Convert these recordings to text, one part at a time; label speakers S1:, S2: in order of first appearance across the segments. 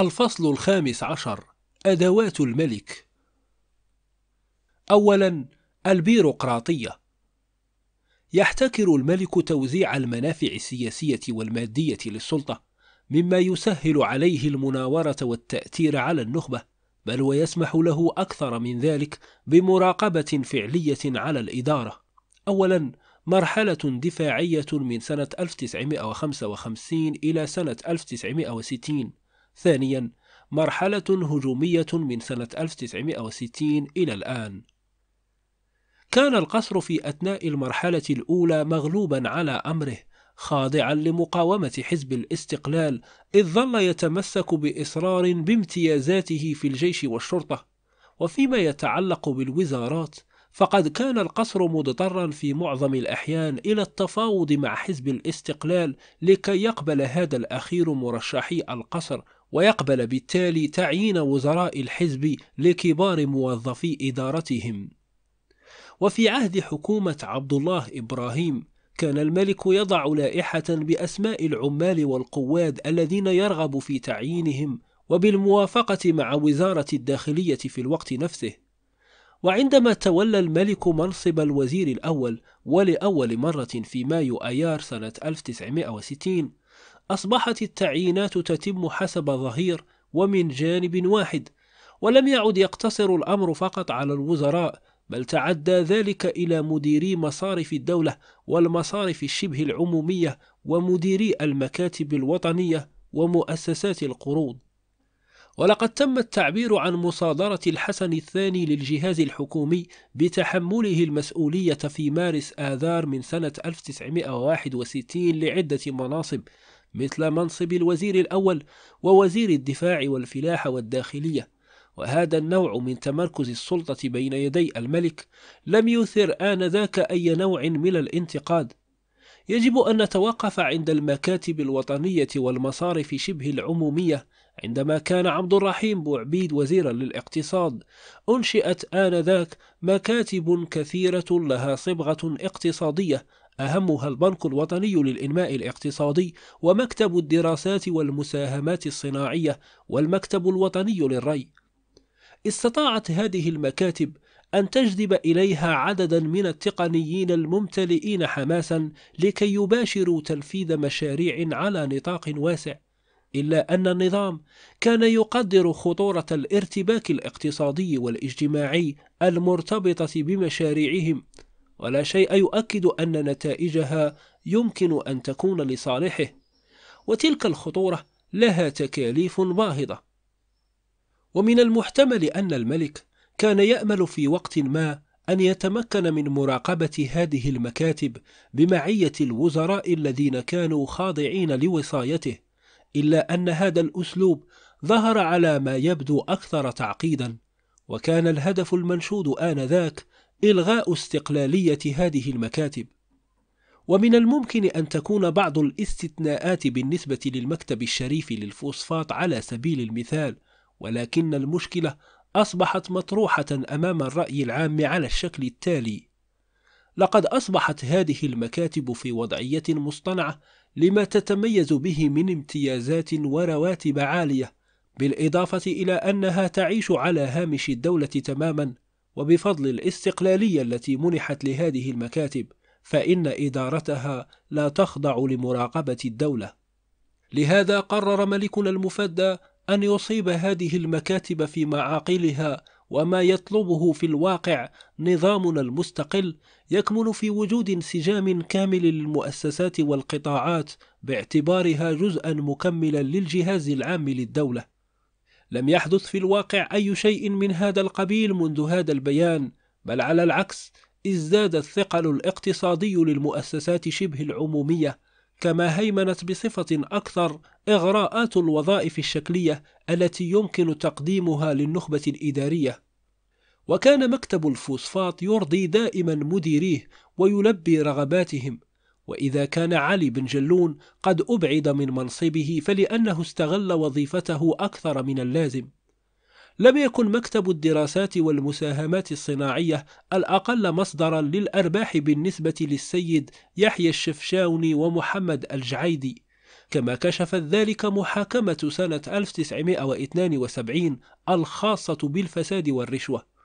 S1: الفصل الخامس عشر أدوات الملك أولا البيروقراطية يحتكر الملك توزيع المنافع السياسية والمادية للسلطة مما يسهل عليه المناورة والتأثير على النخبة بل ويسمح له أكثر من ذلك بمراقبة فعلية على الإدارة أولا مرحلة دفاعية من سنة 1955 إلى سنة 1960 ثانيا مرحلة هجومية من سنة 1960 إلى الآن كان القصر في أثناء المرحلة الأولى مغلوبا على أمره خاضعا لمقاومة حزب الاستقلال إذ ظل يتمسك بإصرار بامتيازاته في الجيش والشرطة وفيما يتعلق بالوزارات فقد كان القصر مضطرا في معظم الأحيان إلى التفاوض مع حزب الاستقلال لكي يقبل هذا الأخير مرشحي القصر ويقبل بالتالي تعيين وزراء الحزب لكبار موظفي إدارتهم وفي عهد حكومة عبد الله إبراهيم كان الملك يضع لائحة بأسماء العمال والقواد الذين يرغب في تعيينهم وبالموافقة مع وزارة الداخلية في الوقت نفسه وعندما تولى الملك منصب الوزير الأول ولأول مرة في مايو أيار سنة 1960 أصبحت التعيينات تتم حسب ظهير ومن جانب واحد ولم يعد يقتصر الأمر فقط على الوزراء بل تعدى ذلك إلى مديري مصارف الدولة والمصارف الشبه العمومية ومديري المكاتب الوطنية ومؤسسات القروض ولقد تم التعبير عن مصادرة الحسن الثاني للجهاز الحكومي بتحمله المسؤولية في مارس آذار من سنة 1961 لعدة مناصب مثل منصب الوزير الأول ووزير الدفاع والفلاحة والداخلية وهذا النوع من تمركز السلطة بين يدي الملك لم يثر آنذاك أي نوع من الانتقاد يجب أن نتوقف عند المكاتب الوطنية والمصارف شبه العمومية عندما كان عبد الرحيم بوعبيد وزيرا للاقتصاد أنشئت آنذاك مكاتب كثيرة لها صبغة اقتصادية أهمها البنك الوطني للإنماء الاقتصادي ومكتب الدراسات والمساهمات الصناعية والمكتب الوطني للري استطاعت هذه المكاتب أن تجذب إليها عددا من التقنيين الممتلئين حماسا لكي يباشروا تنفيذ مشاريع على نطاق واسع إلا أن النظام كان يقدر خطورة الارتباك الاقتصادي والاجتماعي المرتبطة بمشاريعهم ولا شيء يؤكد أن نتائجها يمكن أن تكون لصالحه وتلك الخطورة لها تكاليف باهظة ومن المحتمل أن الملك كان يأمل في وقت ما أن يتمكن من مراقبة هذه المكاتب بمعية الوزراء الذين كانوا خاضعين لوصايته إلا أن هذا الأسلوب ظهر على ما يبدو أكثر تعقيدا وكان الهدف المنشود آنذاك إلغاء استقلالية هذه المكاتب ومن الممكن أن تكون بعض الاستثناءات بالنسبة للمكتب الشريف للفوسفات على سبيل المثال ولكن المشكلة أصبحت مطروحة أمام الرأي العام على الشكل التالي لقد أصبحت هذه المكاتب في وضعية مصطنعة لما تتميز به من امتيازات ورواتب عالية بالإضافة إلى أنها تعيش على هامش الدولة تماماً وبفضل الاستقلالية التي منحت لهذه المكاتب فإن إدارتها لا تخضع لمراقبة الدولة لهذا قرر ملكنا المفدى أن يصيب هذه المكاتب في معاقلها وما يطلبه في الواقع نظامنا المستقل يكمن في وجود انسجام كامل للمؤسسات والقطاعات باعتبارها جزءا مكملا للجهاز العام للدولة لم يحدث في الواقع أي شيء من هذا القبيل منذ هذا البيان بل على العكس ازداد الثقل الاقتصادي للمؤسسات شبه العمومية كما هيمنت بصفة أكثر إغراءات الوظائف الشكلية التي يمكن تقديمها للنخبة الإدارية وكان مكتب الفوسفات يرضي دائما مديريه ويلبي رغباتهم وإذا كان علي بن جلون قد أبعد من منصبه فلأنه استغل وظيفته أكثر من اللازم لم يكن مكتب الدراسات والمساهمات الصناعية الأقل مصدرا للأرباح بالنسبة للسيد يحيى الشفشاوني ومحمد الجعيدي كما كشفت ذلك محاكمة سنة 1972 الخاصة بالفساد والرشوة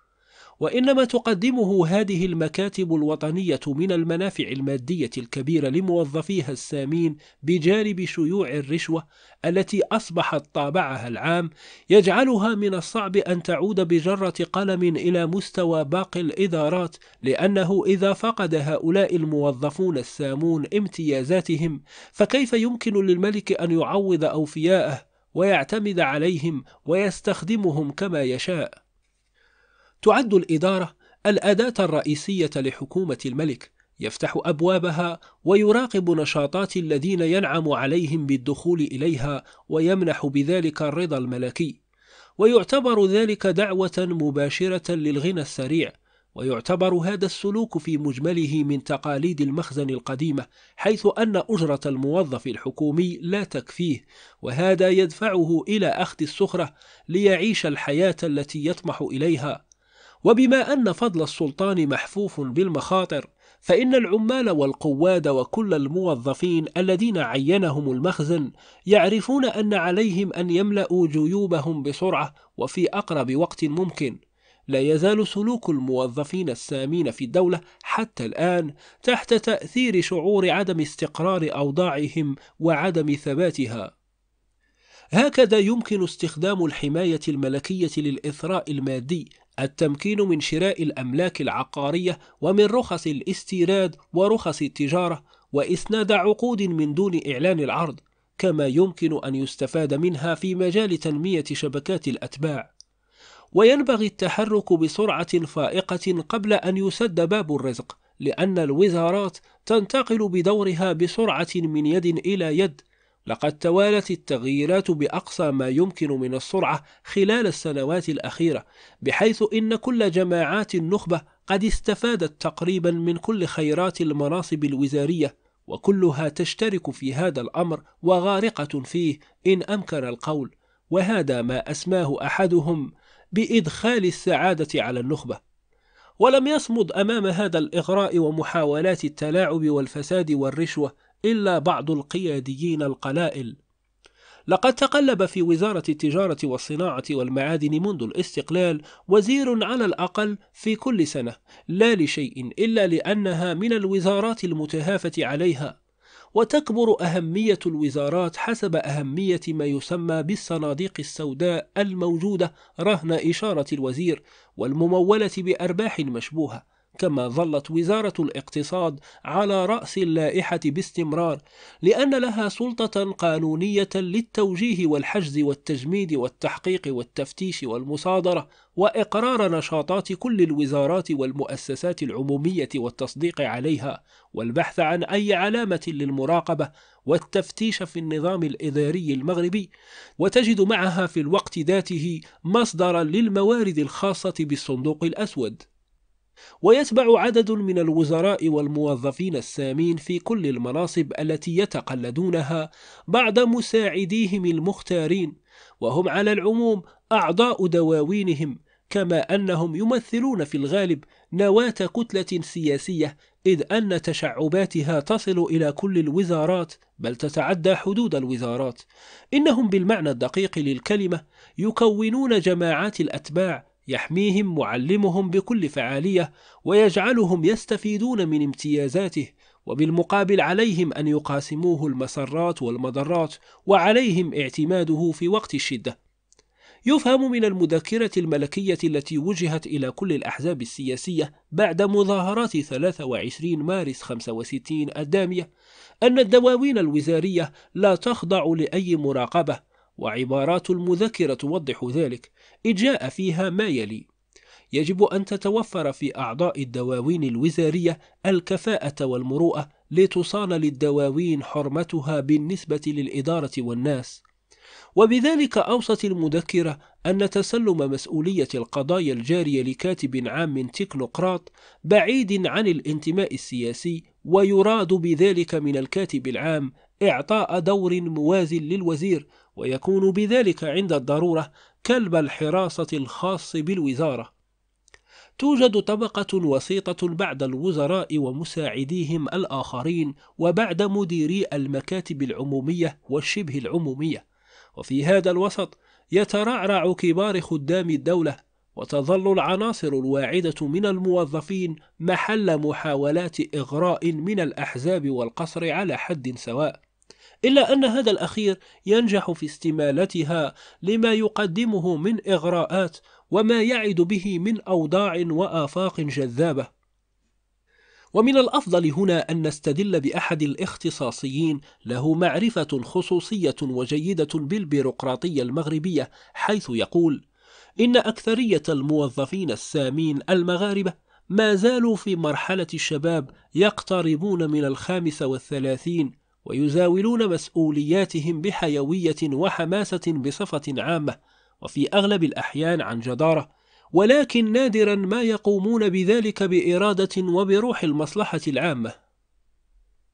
S1: وإنما تقدمه هذه المكاتب الوطنية من المنافع المادية الكبيرة لموظفيها السامين بجانب شيوع الرشوة التي أصبحت طابعها العام يجعلها من الصعب أن تعود بجرة قلم إلى مستوى باقي الإدارات لأنه إذا فقد هؤلاء الموظفون السامون امتيازاتهم فكيف يمكن للملك أن يعوض أوفياءه ويعتمد عليهم ويستخدمهم كما يشاء؟ تعد الإدارة الأداة الرئيسية لحكومة الملك يفتح أبوابها ويراقب نشاطات الذين ينعم عليهم بالدخول إليها ويمنح بذلك الرضا الملكي ويعتبر ذلك دعوة مباشرة للغنى السريع ويعتبر هذا السلوك في مجمله من تقاليد المخزن القديمة حيث أن أجرة الموظف الحكومي لا تكفيه وهذا يدفعه إلى أخذ السخرة ليعيش الحياة التي يطمح إليها وبما أن فضل السلطان محفوف بالمخاطر فإن العمال والقواد وكل الموظفين الذين عينهم المخزن يعرفون أن عليهم أن يملأوا جيوبهم بسرعة وفي أقرب وقت ممكن لا يزال سلوك الموظفين السامين في الدولة حتى الآن تحت تأثير شعور عدم استقرار أوضاعهم وعدم ثباتها هكذا يمكن استخدام الحماية الملكية للإثراء المادي التمكين من شراء الأملاك العقارية ومن رخص الاستيراد ورخص التجارة وإسناد عقود من دون إعلان العرض كما يمكن أن يستفاد منها في مجال تنمية شبكات الأتباع وينبغي التحرك بسرعة فائقة قبل أن يسد باب الرزق لأن الوزارات تنتقل بدورها بسرعة من يد إلى يد لقد توالت التغييرات بأقصى ما يمكن من السرعة خلال السنوات الأخيرة بحيث إن كل جماعات النخبة قد استفادت تقريبا من كل خيرات المناصب الوزارية وكلها تشترك في هذا الأمر وغارقة فيه إن أمكن القول وهذا ما أسماه أحدهم بإدخال السعادة على النخبة ولم يصمد أمام هذا الإغراء ومحاولات التلاعب والفساد والرشوة إلا بعض القياديين القلائل لقد تقلب في وزارة التجارة والصناعة والمعادن منذ الاستقلال وزير على الأقل في كل سنة لا لشيء إلا لأنها من الوزارات المتهافة عليها وتكبر أهمية الوزارات حسب أهمية ما يسمى بالصناديق السوداء الموجودة رهن إشارة الوزير والممولة بأرباح مشبوهة كما ظلت وزارة الاقتصاد على رأس اللائحة باستمرار لأن لها سلطة قانونية للتوجيه والحجز والتجميد والتحقيق والتفتيش والمصادرة وإقرار نشاطات كل الوزارات والمؤسسات العمومية والتصديق عليها والبحث عن أي علامة للمراقبة والتفتيش في النظام الإداري المغربي وتجد معها في الوقت ذاته مصدرا للموارد الخاصة بالصندوق الأسود ويتبع عدد من الوزراء والموظفين السامين في كل المناصب التي يتقلدونها بعد مساعديهم المختارين وهم على العموم أعضاء دواوينهم كما أنهم يمثلون في الغالب نواة كتلة سياسية إذ أن تشعباتها تصل إلى كل الوزارات بل تتعدى حدود الوزارات إنهم بالمعنى الدقيق للكلمة يكونون جماعات الأتباع يحميهم معلمهم بكل فعالية ويجعلهم يستفيدون من امتيازاته وبالمقابل عليهم أن يقاسموه المسرات والمضرات وعليهم اعتماده في وقت الشدة يفهم من المذكرة الملكية التي وجهت إلى كل الأحزاب السياسية بعد مظاهرات 23 مارس 65 الدامية أن الدواوين الوزارية لا تخضع لأي مراقبة وعبارات المذكرة توضح ذلك إذ جاء فيها ما يلي يجب أن تتوفر في أعضاء الدواوين الوزارية الكفاءة والمروءة لتصان للدواوين حرمتها بالنسبة للإدارة والناس وبذلك أوصت المذكرة أن تسلم مسؤولية القضايا الجارية لكاتب عام تكنوقراط بعيد عن الانتماء السياسي ويراد بذلك من الكاتب العام إعطاء دور موازٍ للوزير ويكون بذلك عند الضرورة كلب الحراسة الخاص بالوزارة توجد طبقة وسيطة بعد الوزراء ومساعديهم الآخرين وبعد مديري المكاتب العمومية والشبه العمومية وفي هذا الوسط يترعرع كبار خدام الدولة وتظل العناصر الواعدة من الموظفين محل محاولات إغراء من الأحزاب والقصر على حد سواء إلا أن هذا الأخير ينجح في استمالتها لما يقدمه من إغراءات وما يعد به من أوضاع وآفاق جذابة. ومن الأفضل هنا أن نستدل بأحد الاختصاصيين له معرفة خصوصية وجيدة بالبيروقراطية المغربية حيث يقول: إن أكثرية الموظفين السامين المغاربة ما زالوا في مرحلة الشباب يقتربون من الخامسة والثلاثين ويزاولون مسؤولياتهم بحيوية وحماسة بصفة عامة وفي أغلب الأحيان عن جدارة ولكن نادرا ما يقومون بذلك بإرادة وبروح المصلحة العامة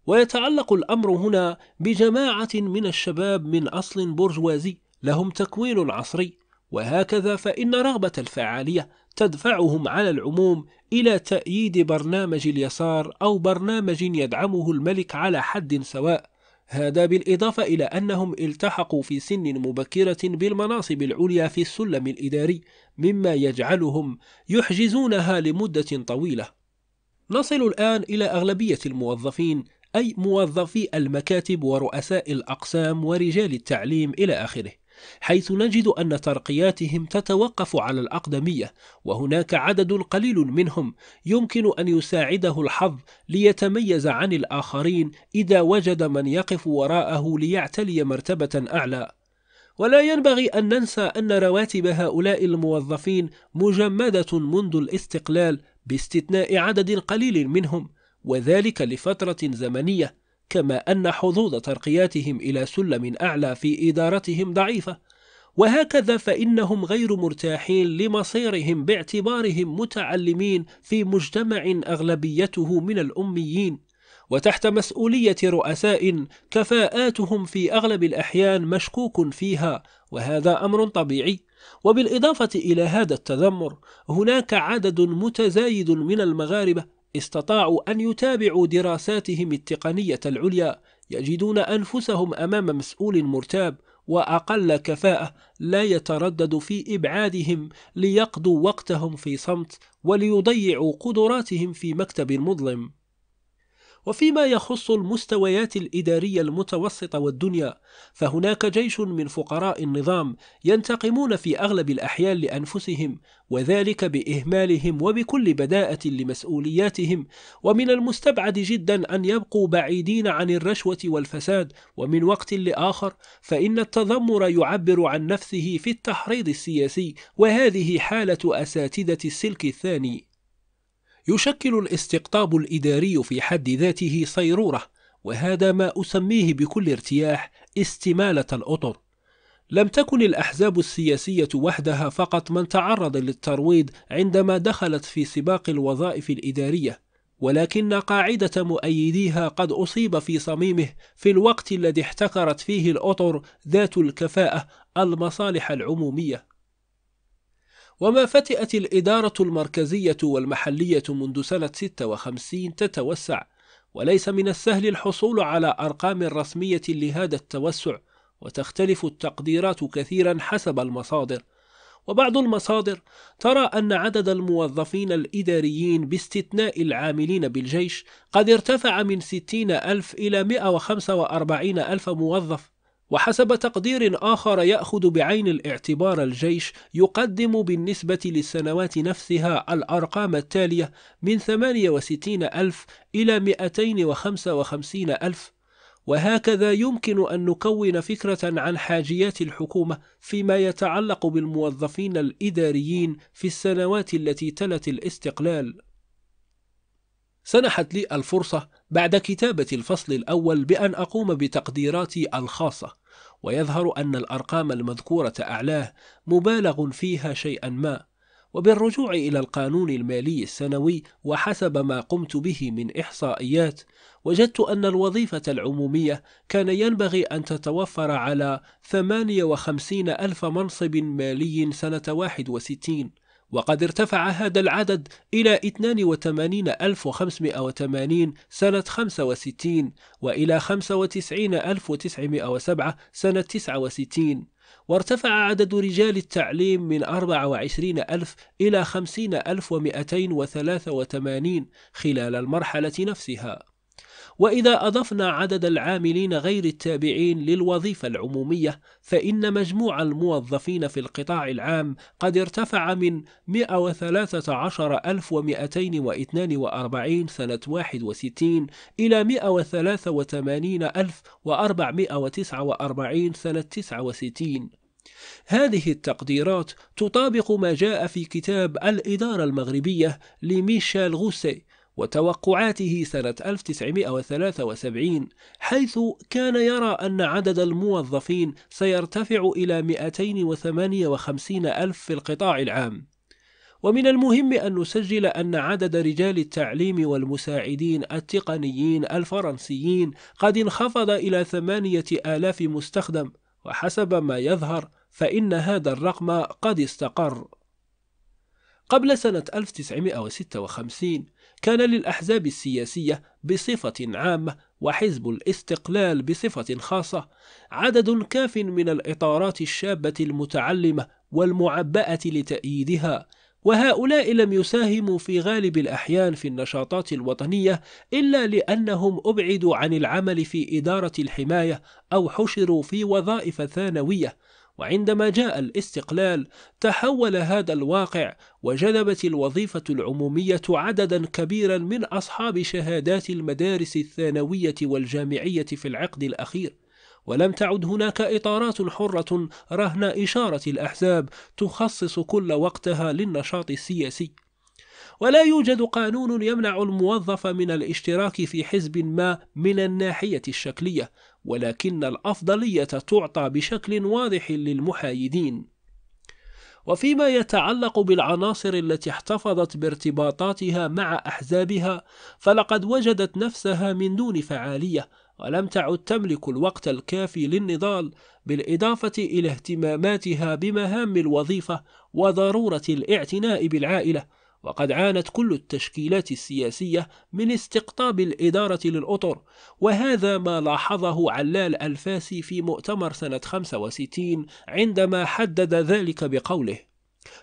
S1: ويتعلق الأمر هنا بجماعة من الشباب من أصل برجوازي لهم تكوين عصري وهكذا فإن رغبة الفعالية تدفعهم على العموم إلى تأييد برنامج اليسار أو برنامج يدعمه الملك على حد سواء هذا بالإضافة إلى أنهم التحقوا في سن مبكرة بالمناصب العليا في السلم الإداري مما يجعلهم يحجزونها لمدة طويلة نصل الآن إلى أغلبية الموظفين أي موظفي المكاتب ورؤساء الأقسام ورجال التعليم إلى آخره حيث نجد أن ترقياتهم تتوقف على الأقدمية وهناك عدد قليل منهم يمكن أن يساعده الحظ ليتميز عن الآخرين إذا وجد من يقف وراءه ليعتلي مرتبة أعلى ولا ينبغي أن ننسى أن رواتب هؤلاء الموظفين مجمدة منذ الاستقلال باستثناء عدد قليل منهم وذلك لفترة زمنية كما أن حظوظ ترقياتهم إلى سلم أعلى في إدارتهم ضعيفة وهكذا فإنهم غير مرتاحين لمصيرهم باعتبارهم متعلمين في مجتمع أغلبيته من الأميين وتحت مسؤولية رؤساء كفاءاتهم في أغلب الأحيان مشكوك فيها وهذا أمر طبيعي وبالإضافة إلى هذا التذمر هناك عدد متزايد من المغاربة استطاعوا أن يتابعوا دراساتهم التقنية العليا يجدون أنفسهم أمام مسؤول مرتاب وأقل كفاءة لا يتردد في إبعادهم ليقضوا وقتهم في صمت وليضيعوا قدراتهم في مكتب مظلم وفيما يخص المستويات الإدارية المتوسطة والدنيا فهناك جيش من فقراء النظام ينتقمون في أغلب الأحيان لأنفسهم وذلك بإهمالهم وبكل بداءة لمسؤولياتهم ومن المستبعد جدا أن يبقوا بعيدين عن الرشوة والفساد ومن وقت لآخر فإن التذمر يعبر عن نفسه في التحريض السياسي وهذه حالة أساتذة السلك الثاني يشكل الاستقطاب الإداري في حد ذاته صيرورة وهذا ما أسميه بكل ارتياح استمالة الأطر لم تكن الأحزاب السياسية وحدها فقط من تعرض للترويض عندما دخلت في سباق الوظائف الإدارية ولكن قاعدة مؤيديها قد أصيب في صميمه في الوقت الذي احتكرت فيه الأطر ذات الكفاءة المصالح العمومية وما فتئت الإدارة المركزية والمحلية منذ سنة 56 تتوسع وليس من السهل الحصول على أرقام رسمية لهذا التوسع وتختلف التقديرات كثيرا حسب المصادر وبعض المصادر ترى أن عدد الموظفين الإداريين باستثناء العاملين بالجيش قد ارتفع من 60 ألف إلى 145 ألف موظف وحسب تقدير آخر يأخذ بعين الاعتبار الجيش يقدم بالنسبة للسنوات نفسها الأرقام التالية من 68 ألف إلى 255 ألف وهكذا يمكن أن نكون فكرة عن حاجيات الحكومة فيما يتعلق بالموظفين الإداريين في السنوات التي تلت الاستقلال سنحت لي الفرصة بعد كتابة الفصل الأول بأن أقوم بتقديراتي الخاصة ويظهر أن الأرقام المذكورة أعلاه مبالغ فيها شيئا ما وبالرجوع إلى القانون المالي السنوي وحسب ما قمت به من إحصائيات وجدت أن الوظيفة العمومية كان ينبغي أن تتوفر على 58 ألف منصب مالي سنة 61 وقد ارتفع هذا العدد إلى 82580 سنة 65 وإلى 95907 سنة 69 وارتفع عدد رجال التعليم من 24000 إلى 50283 خلال المرحلة نفسها وإذا أضفنا عدد العاملين غير التابعين للوظيفة العمومية فإن مجموع الموظفين في القطاع العام قد ارتفع من 113242 سنة 61 إلى 183449 سنة 69 هذه التقديرات تطابق ما جاء في كتاب الإدارة المغربية لميشيل غوسي وتوقعاته سنة 1973 حيث كان يرى أن عدد الموظفين سيرتفع إلى 258 ألف في القطاع العام ومن المهم أن نسجل أن عدد رجال التعليم والمساعدين التقنيين الفرنسيين قد انخفض إلى ثمانية آلاف مستخدم وحسب ما يظهر فإن هذا الرقم قد استقر قبل سنة 1956 كان للأحزاب السياسية بصفة عامة وحزب الاستقلال بصفة خاصة عدد كاف من الإطارات الشابة المتعلمة والمعبأة لتأييدها وهؤلاء لم يساهموا في غالب الأحيان في النشاطات الوطنية إلا لأنهم أبعدوا عن العمل في إدارة الحماية أو حشروا في وظائف ثانوية وعندما جاء الاستقلال تحول هذا الواقع وجذبت الوظيفة العمومية عددا كبيرا من أصحاب شهادات المدارس الثانوية والجامعية في العقد الأخير ولم تعد هناك إطارات حرة رهن إشارة الأحزاب تخصص كل وقتها للنشاط السياسي ولا يوجد قانون يمنع الموظف من الاشتراك في حزب ما من الناحية الشكلية ولكن الأفضلية تعطى بشكل واضح للمحايدين وفيما يتعلق بالعناصر التي احتفظت بارتباطاتها مع أحزابها فلقد وجدت نفسها من دون فعالية ولم تعد تملك الوقت الكافي للنضال بالإضافة إلى اهتماماتها بمهام الوظيفة وضرورة الاعتناء بالعائلة وقد عانت كل التشكيلات السياسية من استقطاب الإدارة للأطر وهذا ما لاحظه علال الفاسي في مؤتمر سنة 65 عندما حدد ذلك بقوله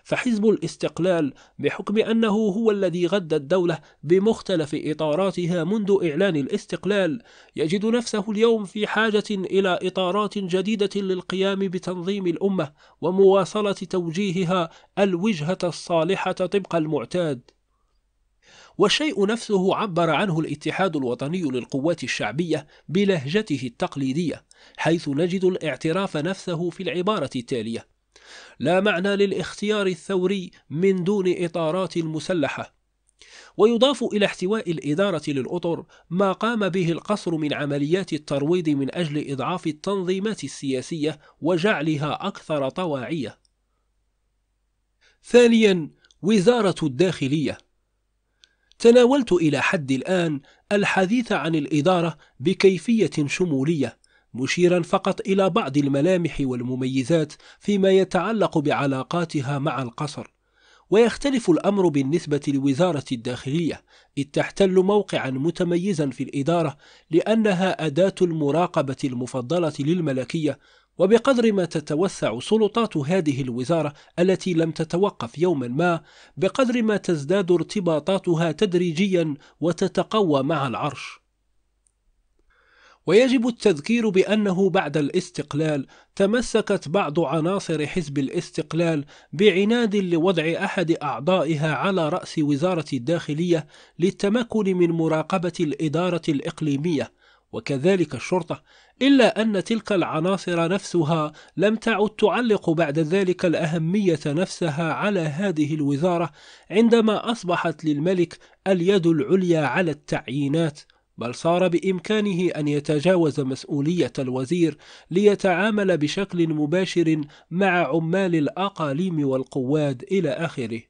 S1: فحزب الاستقلال بحكم أنه هو الذي غذى الدولة بمختلف إطاراتها منذ إعلان الاستقلال يجد نفسه اليوم في حاجة إلى إطارات جديدة للقيام بتنظيم الأمة ومواصلة توجيهها الوجهة الصالحة طبق المعتاد والشيء نفسه عبر عنه الاتحاد الوطني للقوات الشعبية بلهجته التقليدية حيث نجد الاعتراف نفسه في العبارة التالية لا معنى للاختيار الثوري من دون إطارات المسلحة ويضاف إلى احتواء الإدارة للأطر ما قام به القصر من عمليات الترويض من أجل إضعاف التنظيمات السياسية وجعلها أكثر طواعية. ثانياً وزارة الداخلية تناولت إلى حد الآن الحديث عن الإدارة بكيفية شمولية مشيرا فقط إلى بعض الملامح والمميزات فيما يتعلق بعلاقاتها مع القصر ويختلف الأمر بالنسبة لوزارة الداخلية إذ تحتل موقعا متميزا في الإدارة لأنها أداة المراقبة المفضلة للملكية وبقدر ما تتوسع سلطات هذه الوزارة التي لم تتوقف يوما ما بقدر ما تزداد ارتباطاتها تدريجيا وتتقوى مع العرش ويجب التذكير بأنه بعد الاستقلال تمسكت بعض عناصر حزب الاستقلال بعناد لوضع أحد أعضائها على رأس وزارة الداخلية للتمكن من مراقبة الإدارة الإقليمية وكذلك الشرطة إلا أن تلك العناصر نفسها لم تعد تعلق بعد ذلك الأهمية نفسها على هذه الوزارة عندما أصبحت للملك اليد العليا على التعيينات بل صار بإمكانه أن يتجاوز مسؤولية الوزير ليتعامل بشكل مباشر مع عمال الأقاليم والقواد إلى آخره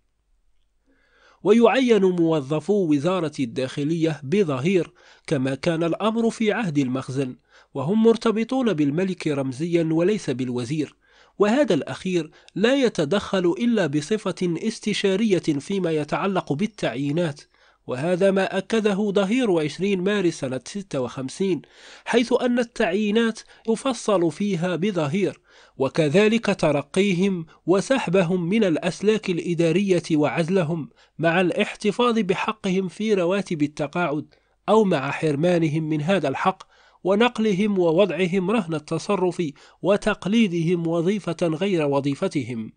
S1: ويعين موظفو وزارة الداخلية بظهير كما كان الأمر في عهد المخزن وهم مرتبطون بالملك رمزيا وليس بالوزير وهذا الأخير لا يتدخل إلا بصفة استشارية فيما يتعلق بالتعيينات وهذا ما أكده ظهير 20 مارس سنة 56 حيث أن التعيينات يفصل فيها بظهير وكذلك ترقيهم وسحبهم من الأسلاك الإدارية وعزلهم مع الاحتفاظ بحقهم في رواتب التقاعد أو مع حرمانهم من هذا الحق ونقلهم ووضعهم رهن التصرف وتقليدهم وظيفة غير وظيفتهم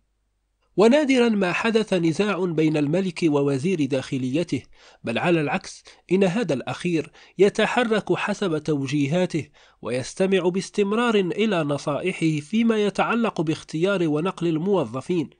S1: ونادرا ما حدث نزاع بين الملك ووزير داخليته بل على العكس إن هذا الأخير يتحرك حسب توجيهاته ويستمع باستمرار إلى نصائحه فيما يتعلق باختيار ونقل الموظفين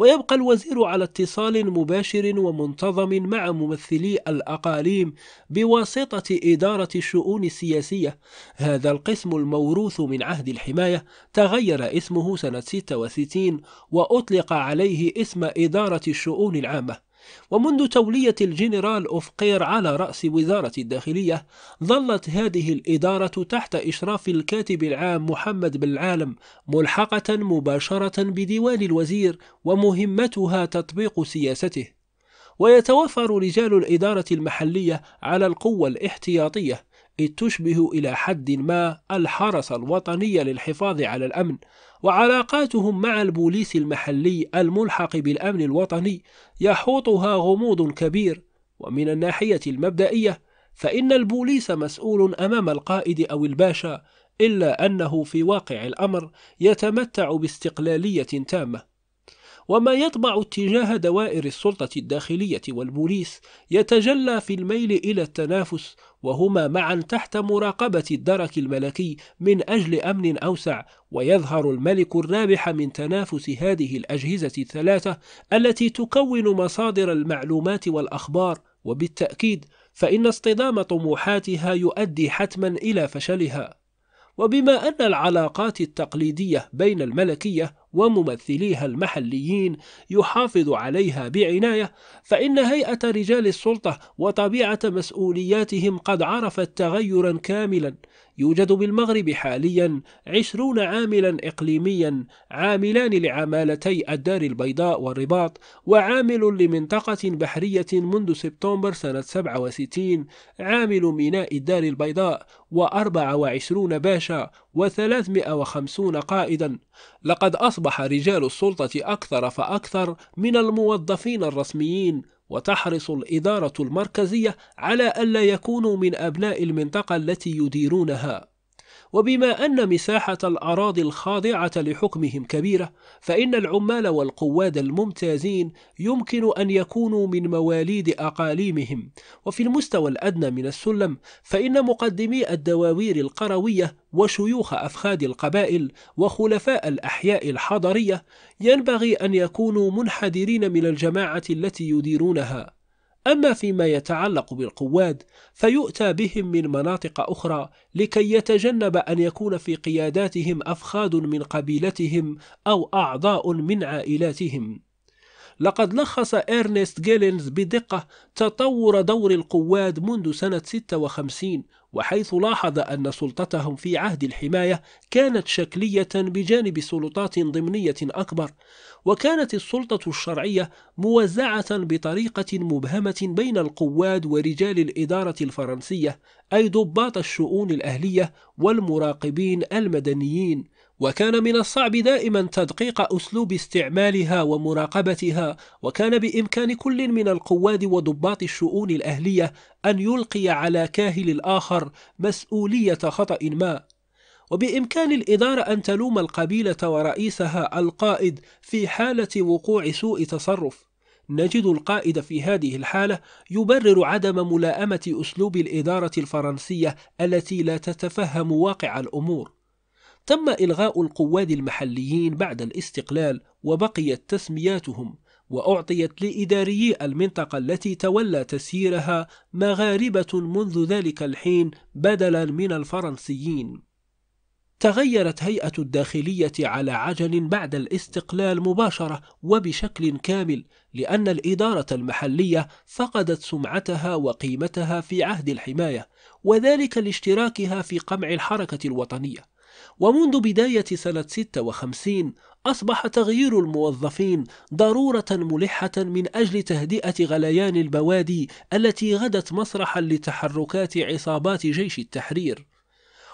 S1: ويبقى الوزير على اتصال مباشر ومنتظم مع ممثلي الأقاليم بواسطة إدارة الشؤون السياسية هذا القسم الموروث من عهد الحماية تغير اسمه سنة 66 وأطلق عليه اسم إدارة الشؤون العامة ومنذ تولية الجنرال أوفقير على رأس وزارة الداخلية ظلت هذه الإدارة تحت إشراف الكاتب العام محمد بن العالم ملحقة مباشرة بديوان الوزير ومهمتها تطبيق سياسته ويتوفر رجال الإدارة المحلية على القوة الاحتياطية إذ تشبه إلى حد ما الحرس الوطني للحفاظ على الأمن وعلاقاتهم مع البوليس المحلي الملحق بالأمن الوطني يحوطها غموض كبير ومن الناحية المبدئية فإن البوليس مسؤول أمام القائد أو الباشا إلا أنه في واقع الأمر يتمتع باستقلالية تامة وما يطبع اتجاه دوائر السلطة الداخلية والبوليس يتجلى في الميل إلى التنافس وهما معا تحت مراقبة الدرك الملكي من أجل أمن أوسع ويظهر الملك الرابح من تنافس هذه الأجهزة الثلاثة التي تكون مصادر المعلومات والأخبار وبالتأكيد فإن اصطدام طموحاتها يؤدي حتما إلى فشلها وبما أن العلاقات التقليدية بين الملكية وممثليها المحليين يحافظ عليها بعناية فإن هيئة رجال السلطة وطبيعة مسؤولياتهم قد عرفت تغيرا كاملا يوجد بالمغرب حاليا عشرون عاملا إقليميا عاملان لعمالتي الدار البيضاء والرباط وعامل لمنطقة بحرية منذ سبتمبر سنة 67 عامل ميناء الدار البيضاء و24 باشا و350 قائدا لقد أصبح رجال السلطة أكثر فأكثر من الموظفين الرسميين وتحرص الإدارة المركزية على ألا يكونوا من أبناء المنطقة التي يديرونها وبما أن مساحة الأراضي الخاضعة لحكمهم كبيرة فإن العمال والقواد الممتازين يمكن أن يكونوا من مواليد أقاليمهم وفي المستوى الأدنى من السلم فإن مقدمي الدواوير القروية وشيوخ أفخاذ القبائل وخلفاء الأحياء الحضرية ينبغي أن يكونوا منحدرين من الجماعة التي يديرونها أما فيما يتعلق بالقواد فيؤتى بهم من مناطق أخرى لكي يتجنب أن يكون في قياداتهم أفخاذ من قبيلتهم أو أعضاء من عائلاتهم لقد لخص إرنست جيلينز بدقة تطور دور القواد منذ سنة 56 وحيث لاحظ أن سلطتهم في عهد الحماية كانت شكلية بجانب سلطات ضمنية أكبر، وكانت السلطة الشرعية موزعة بطريقة مبهمة بين القواد ورجال الإدارة الفرنسية، أي ضباط الشؤون الأهلية والمراقبين المدنيين، وكان من الصعب دائما تدقيق أسلوب استعمالها ومراقبتها وكان بإمكان كل من القواد وضباط الشؤون الأهلية أن يلقي على كاهل الآخر مسؤولية خطأ ما وبإمكان الإدارة أن تلوم القبيلة ورئيسها القائد في حالة وقوع سوء تصرف نجد القائد في هذه الحالة يبرر عدم ملاءمة أسلوب الإدارة الفرنسية التي لا تتفهم واقع الأمور تم إلغاء القواد المحليين بعد الاستقلال وبقيت تسمياتهم وأعطيت لإداريي المنطقة التي تولى تسييرها مغاربة منذ ذلك الحين بدلا من الفرنسيين تغيرت هيئة الداخلية على عجل بعد الاستقلال مباشرة وبشكل كامل لأن الإدارة المحلية فقدت سمعتها وقيمتها في عهد الحماية وذلك لاشتراكها في قمع الحركة الوطنية ومنذ بداية سنة 56 أصبح تغيير الموظفين ضرورة ملحة من أجل تهدئة غليان البوادي التي غدت مسرحا لتحركات عصابات جيش التحرير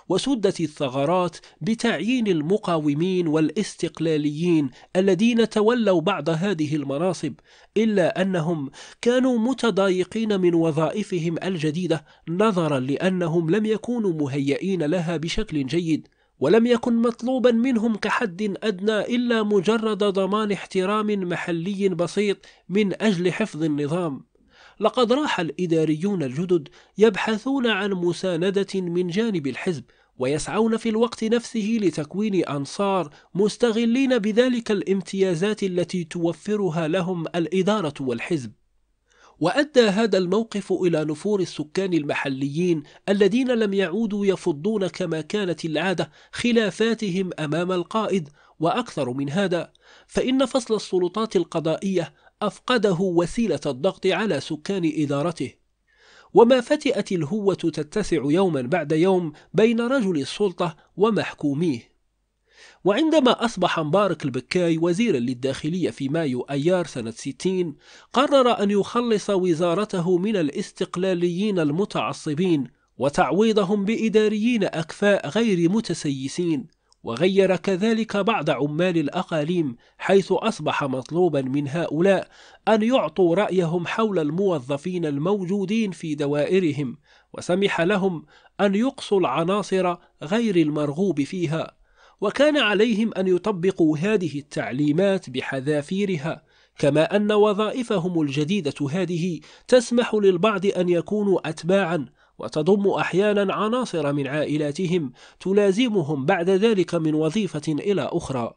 S1: وسدت الثغرات بتعيين المقاومين والاستقلاليين الذين تولوا بعض هذه المناصب إلا أنهم كانوا متضايقين من وظائفهم الجديدة نظرا لأنهم لم يكونوا مهيئين لها بشكل جيد ولم يكن مطلوبا منهم كحد أدنى إلا مجرد ضمان احترام محلي بسيط من أجل حفظ النظام لقد راح الإداريون الجدد يبحثون عن مساندة من جانب الحزب ويسعون في الوقت نفسه لتكوين أنصار مستغلين بذلك الامتيازات التي توفرها لهم الإدارة والحزب وأدى هذا الموقف إلى نفور السكان المحليين الذين لم يعودوا يفضون كما كانت العادة خلافاتهم أمام القائد وأكثر من هذا فإن فصل السلطات القضائية أفقده وسيلة الضغط على سكان إدارته وما فتئت الهوة تتسع يوما بعد يوم بين رجل السلطة ومحكوميه وعندما أصبح مبارك البكاي وزيرا للداخلية في مايو أيار سنة 60 قرر أن يخلص وزارته من الاستقلاليين المتعصبين وتعويضهم بإداريين أكفاء غير متسيسين وغير كذلك بعض عمال الأقاليم حيث أصبح مطلوبا من هؤلاء أن يعطوا رأيهم حول الموظفين الموجودين في دوائرهم وسمح لهم أن يقصوا العناصر غير المرغوب فيها وكان عليهم أن يطبقوا هذه التعليمات بحذافيرها كما أن وظائفهم الجديدة هذه تسمح للبعض أن يكونوا أتباعا وتضم أحيانا عناصر من عائلاتهم تلازمهم بعد ذلك من وظيفة إلى أخرى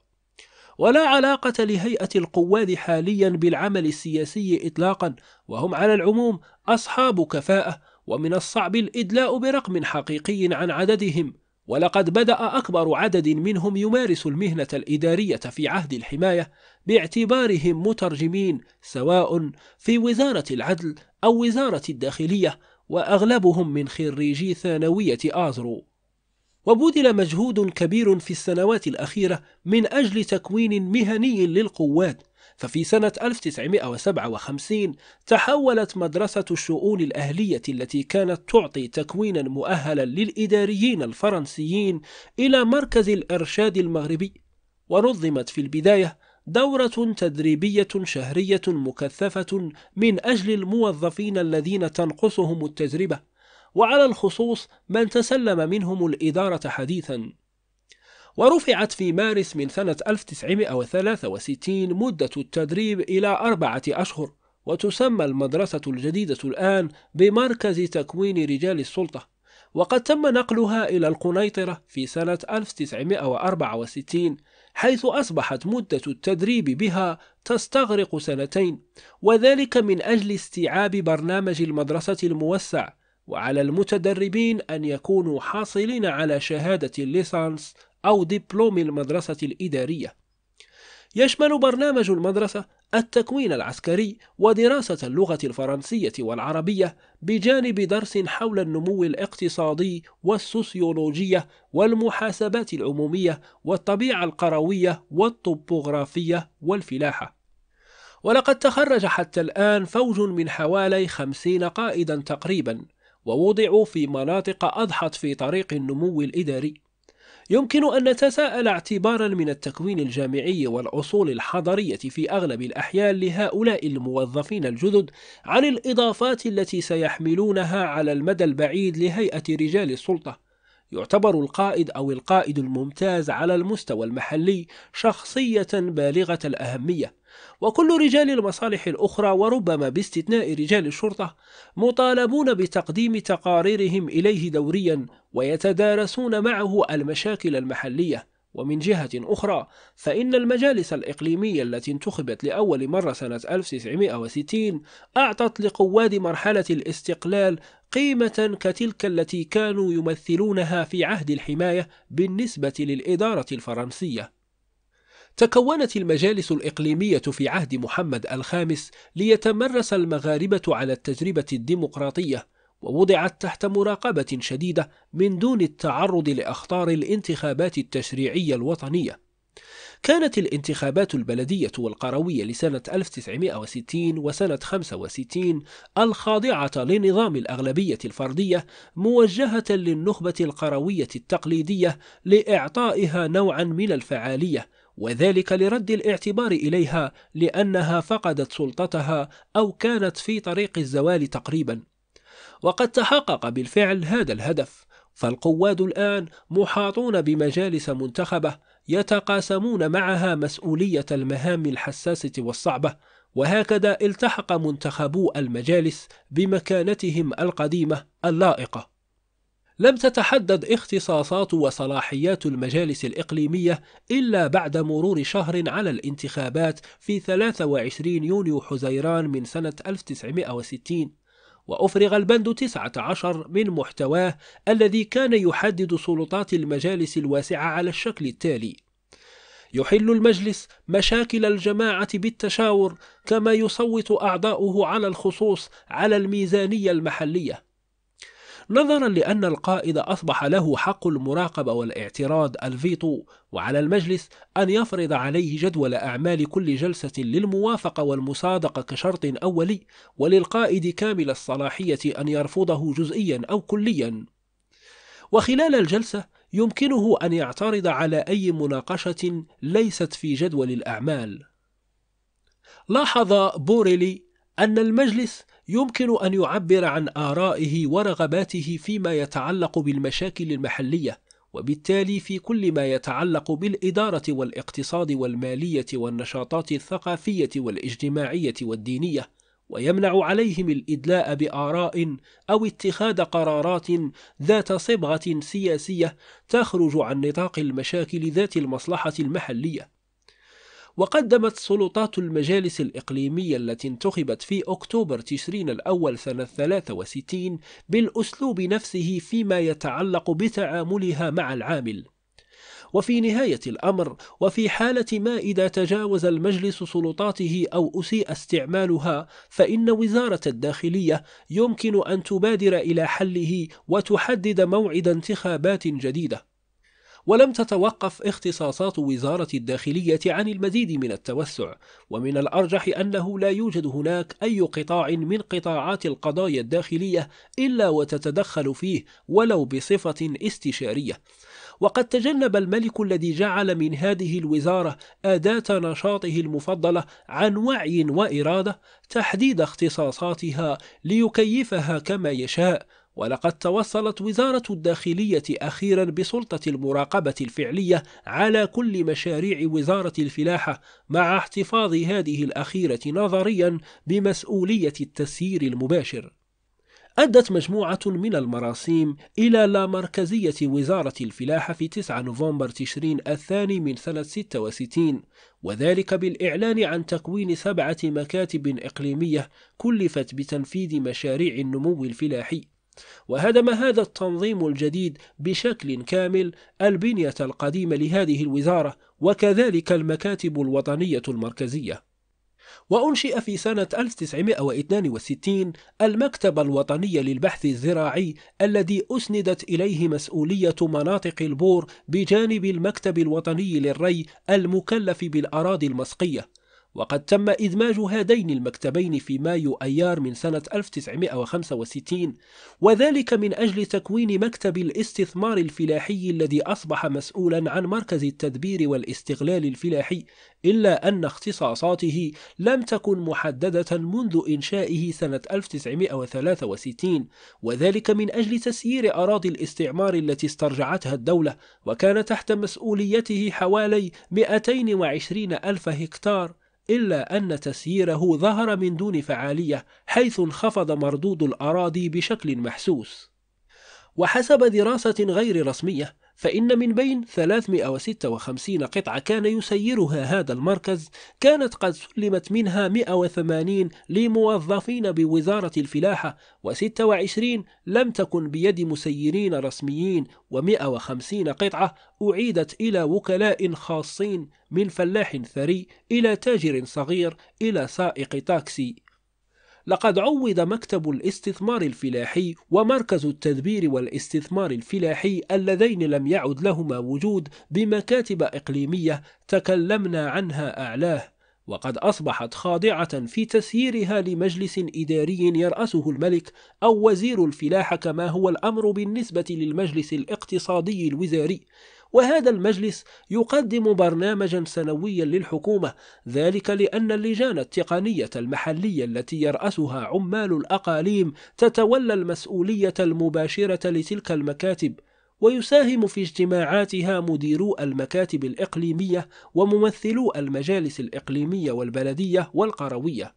S1: ولا علاقة لهيئة القواد حاليا بالعمل السياسي إطلاقا وهم على العموم أصحاب كفاءة ومن الصعب الإدلاء برقم حقيقي عن عددهم ولقد بدأ أكبر عدد منهم يمارس المهنة الإدارية في عهد الحماية باعتبارهم مترجمين سواء في وزارة العدل أو وزارة الداخلية وأغلبهم من خريجي ثانوية آزرو وبذل مجهود كبير في السنوات الأخيرة من أجل تكوين مهني للقوات ففي سنة 1957 تحولت مدرسة الشؤون الأهلية التي كانت تعطي تكوينا مؤهلا للإداريين الفرنسيين إلى مركز الإرشاد المغربي ونظمت في البداية دورة تدريبية شهرية مكثفة من أجل الموظفين الذين تنقصهم التجربة وعلى الخصوص من تسلم منهم الإدارة حديثا ورفعت في مارس من سنة 1963 مدة التدريب إلى أربعة أشهر وتسمى المدرسة الجديدة الآن بمركز تكوين رجال السلطة وقد تم نقلها إلى القنيطرة في سنة 1964 حيث أصبحت مدة التدريب بها تستغرق سنتين وذلك من أجل استيعاب برنامج المدرسة الموسع وعلى المتدربين أن يكونوا حاصلين على شهادة الليسانس أو دبلوم المدرسة الإدارية. يشمل برنامج المدرسة التكوين العسكري ودراسة اللغة الفرنسية والعربية بجانب درس حول النمو الاقتصادي والسوسيولوجية والمحاسبات العمومية والطبيعة القروية والطبوغرافية والفلاحة. ولقد تخرج حتى الآن فوج من حوالي خمسين قائدا تقريبا ووضعوا في مناطق أضحت في طريق النمو الإداري يمكن أن نتساءل اعتبارا من التكوين الجامعي والأصول الحضرية في أغلب الأحيان لهؤلاء الموظفين الجدد عن الإضافات التي سيحملونها على المدى البعيد لهيئة رجال السلطة يعتبر القائد أو القائد الممتاز على المستوى المحلي شخصية بالغة الأهمية وكل رجال المصالح الأخرى وربما باستثناء رجال الشرطة مطالبون بتقديم تقاريرهم إليه دوريا ويتدارسون معه المشاكل المحلية ومن جهة أخرى فإن المجالس الإقليمية التي انتخبت لأول مرة سنة 1960 أعطت لقواد مرحلة الاستقلال قيمة كتلك التي كانوا يمثلونها في عهد الحماية بالنسبة للإدارة الفرنسية تكونت المجالس الإقليمية في عهد محمد الخامس ليتمرس المغاربة على التجربة الديمقراطية ووضعت تحت مراقبة شديدة من دون التعرض لأخطار الانتخابات التشريعية الوطنية كانت الانتخابات البلدية والقروية لسنة 1960 وسنة 65 الخاضعة لنظام الأغلبية الفردية موجهة للنخبة القروية التقليدية لإعطائها نوعا من الفعالية وذلك لرد الاعتبار إليها لأنها فقدت سلطتها أو كانت في طريق الزوال تقريبا وقد تحقق بالفعل هذا الهدف فالقواد الآن محاطون بمجالس منتخبة يتقاسمون معها مسؤولية المهام الحساسة والصعبة وهكذا التحق منتخبو المجالس بمكانتهم القديمة اللائقة لم تتحدد اختصاصات وصلاحيات المجالس الإقليمية إلا بعد مرور شهر على الانتخابات في 23 يونيو حزيران من سنة 1960 وأفرغ البند 19 من محتواه الذي كان يحدد سلطات المجالس الواسعة على الشكل التالي يحل المجلس مشاكل الجماعة بالتشاور كما يصوت أعضاؤه على الخصوص على الميزانية المحلية نظرا لأن القائد أصبح له حق المراقبة والاعتراض الفيتو وعلى المجلس أن يفرض عليه جدول أعمال كل جلسة للموافقة والمصادقة كشرط أولي وللقائد كامل الصلاحية أن يرفضه جزئيا أو كليا وخلال الجلسة يمكنه أن يعترض على أي مناقشة ليست في جدول الأعمال لاحظ بوريلي أن المجلس يمكن أن يعبر عن آرائه ورغباته فيما يتعلق بالمشاكل المحلية وبالتالي في كل ما يتعلق بالإدارة والاقتصاد والمالية والنشاطات الثقافية والاجتماعية والدينية ويمنع عليهم الإدلاء بآراء أو اتخاذ قرارات ذات صبغة سياسية تخرج عن نطاق المشاكل ذات المصلحة المحلية وقدمت سلطات المجالس الإقليمية التي انتخبت في أكتوبر تشرين الأول سنة 63 بالأسلوب نفسه فيما يتعلق بتعاملها مع العامل وفي نهاية الأمر وفي حالة ما إذا تجاوز المجلس سلطاته أو أسيء استعمالها فإن وزارة الداخلية يمكن أن تبادر إلى حله وتحدد موعد انتخابات جديدة ولم تتوقف اختصاصات وزارة الداخلية عن المزيد من التوسع ومن الأرجح أنه لا يوجد هناك أي قطاع من قطاعات القضايا الداخلية إلا وتتدخل فيه ولو بصفة استشارية وقد تجنب الملك الذي جعل من هذه الوزارة أداة نشاطه المفضلة عن وعي وإرادة تحديد اختصاصاتها ليكيفها كما يشاء ولقد توصلت وزارة الداخلية أخيرا بسلطة المراقبة الفعلية على كل مشاريع وزارة الفلاحة مع احتفاظ هذه الأخيرة نظريا بمسؤولية التسيير المباشر أدت مجموعة من المراسيم إلى لا مركزية وزارة الفلاحة في 9 نوفمبر تشرين الثاني من سنة 66 وذلك بالإعلان عن تكوين سبعة مكاتب إقليمية كلفت بتنفيذ مشاريع النمو الفلاحي وهدم هذا التنظيم الجديد بشكل كامل البنية القديمة لهذه الوزارة وكذلك المكاتب الوطنية المركزية وأنشئ في سنة 1962 المكتب الوطني للبحث الزراعي الذي أسندت إليه مسؤولية مناطق البور بجانب المكتب الوطني للري المكلف بالأراضي المسقية وقد تم إدماج هذين المكتبين في مايو أيار من سنة 1965 وذلك من أجل تكوين مكتب الاستثمار الفلاحي الذي أصبح مسؤولا عن مركز التدبير والاستغلال الفلاحي إلا أن اختصاصاته لم تكن محددة منذ إنشائه سنة 1963 وذلك من أجل تسيير أراضي الاستعمار التي استرجعتها الدولة وكان تحت مسؤوليته حوالي 220 ألف هكتار إلا أن تسييره ظهر من دون فعالية حيث انخفض مردود الأراضي بشكل محسوس وحسب دراسة غير رسمية فإن من بين 356 قطعة كان يسيرها هذا المركز كانت قد سلمت منها 180 لموظفين بوزارة الفلاحة و26 لم تكن بيد مسيرين رسميين و150 قطعة أعيدت إلى وكلاء خاصين من فلاح ثري إلى تاجر صغير إلى سائق تاكسي لقد عوض مكتب الاستثمار الفلاحي ومركز التدبير والاستثمار الفلاحي اللذين لم يعد لهما وجود بمكاتب إقليمية تكلمنا عنها أعلاه وقد أصبحت خاضعة في تسييرها لمجلس إداري يرأسه الملك أو وزير الفلاحة كما هو الأمر بالنسبة للمجلس الاقتصادي الوزاري وهذا المجلس يقدم برنامجا سنويا للحكومة ذلك لأن اللجان التقنية المحلية التي يرأسها عمال الأقاليم تتولى المسؤولية المباشرة لتلك المكاتب ويساهم في اجتماعاتها مديرو المكاتب الإقليمية وممثلو المجالس الإقليمية والبلدية والقروية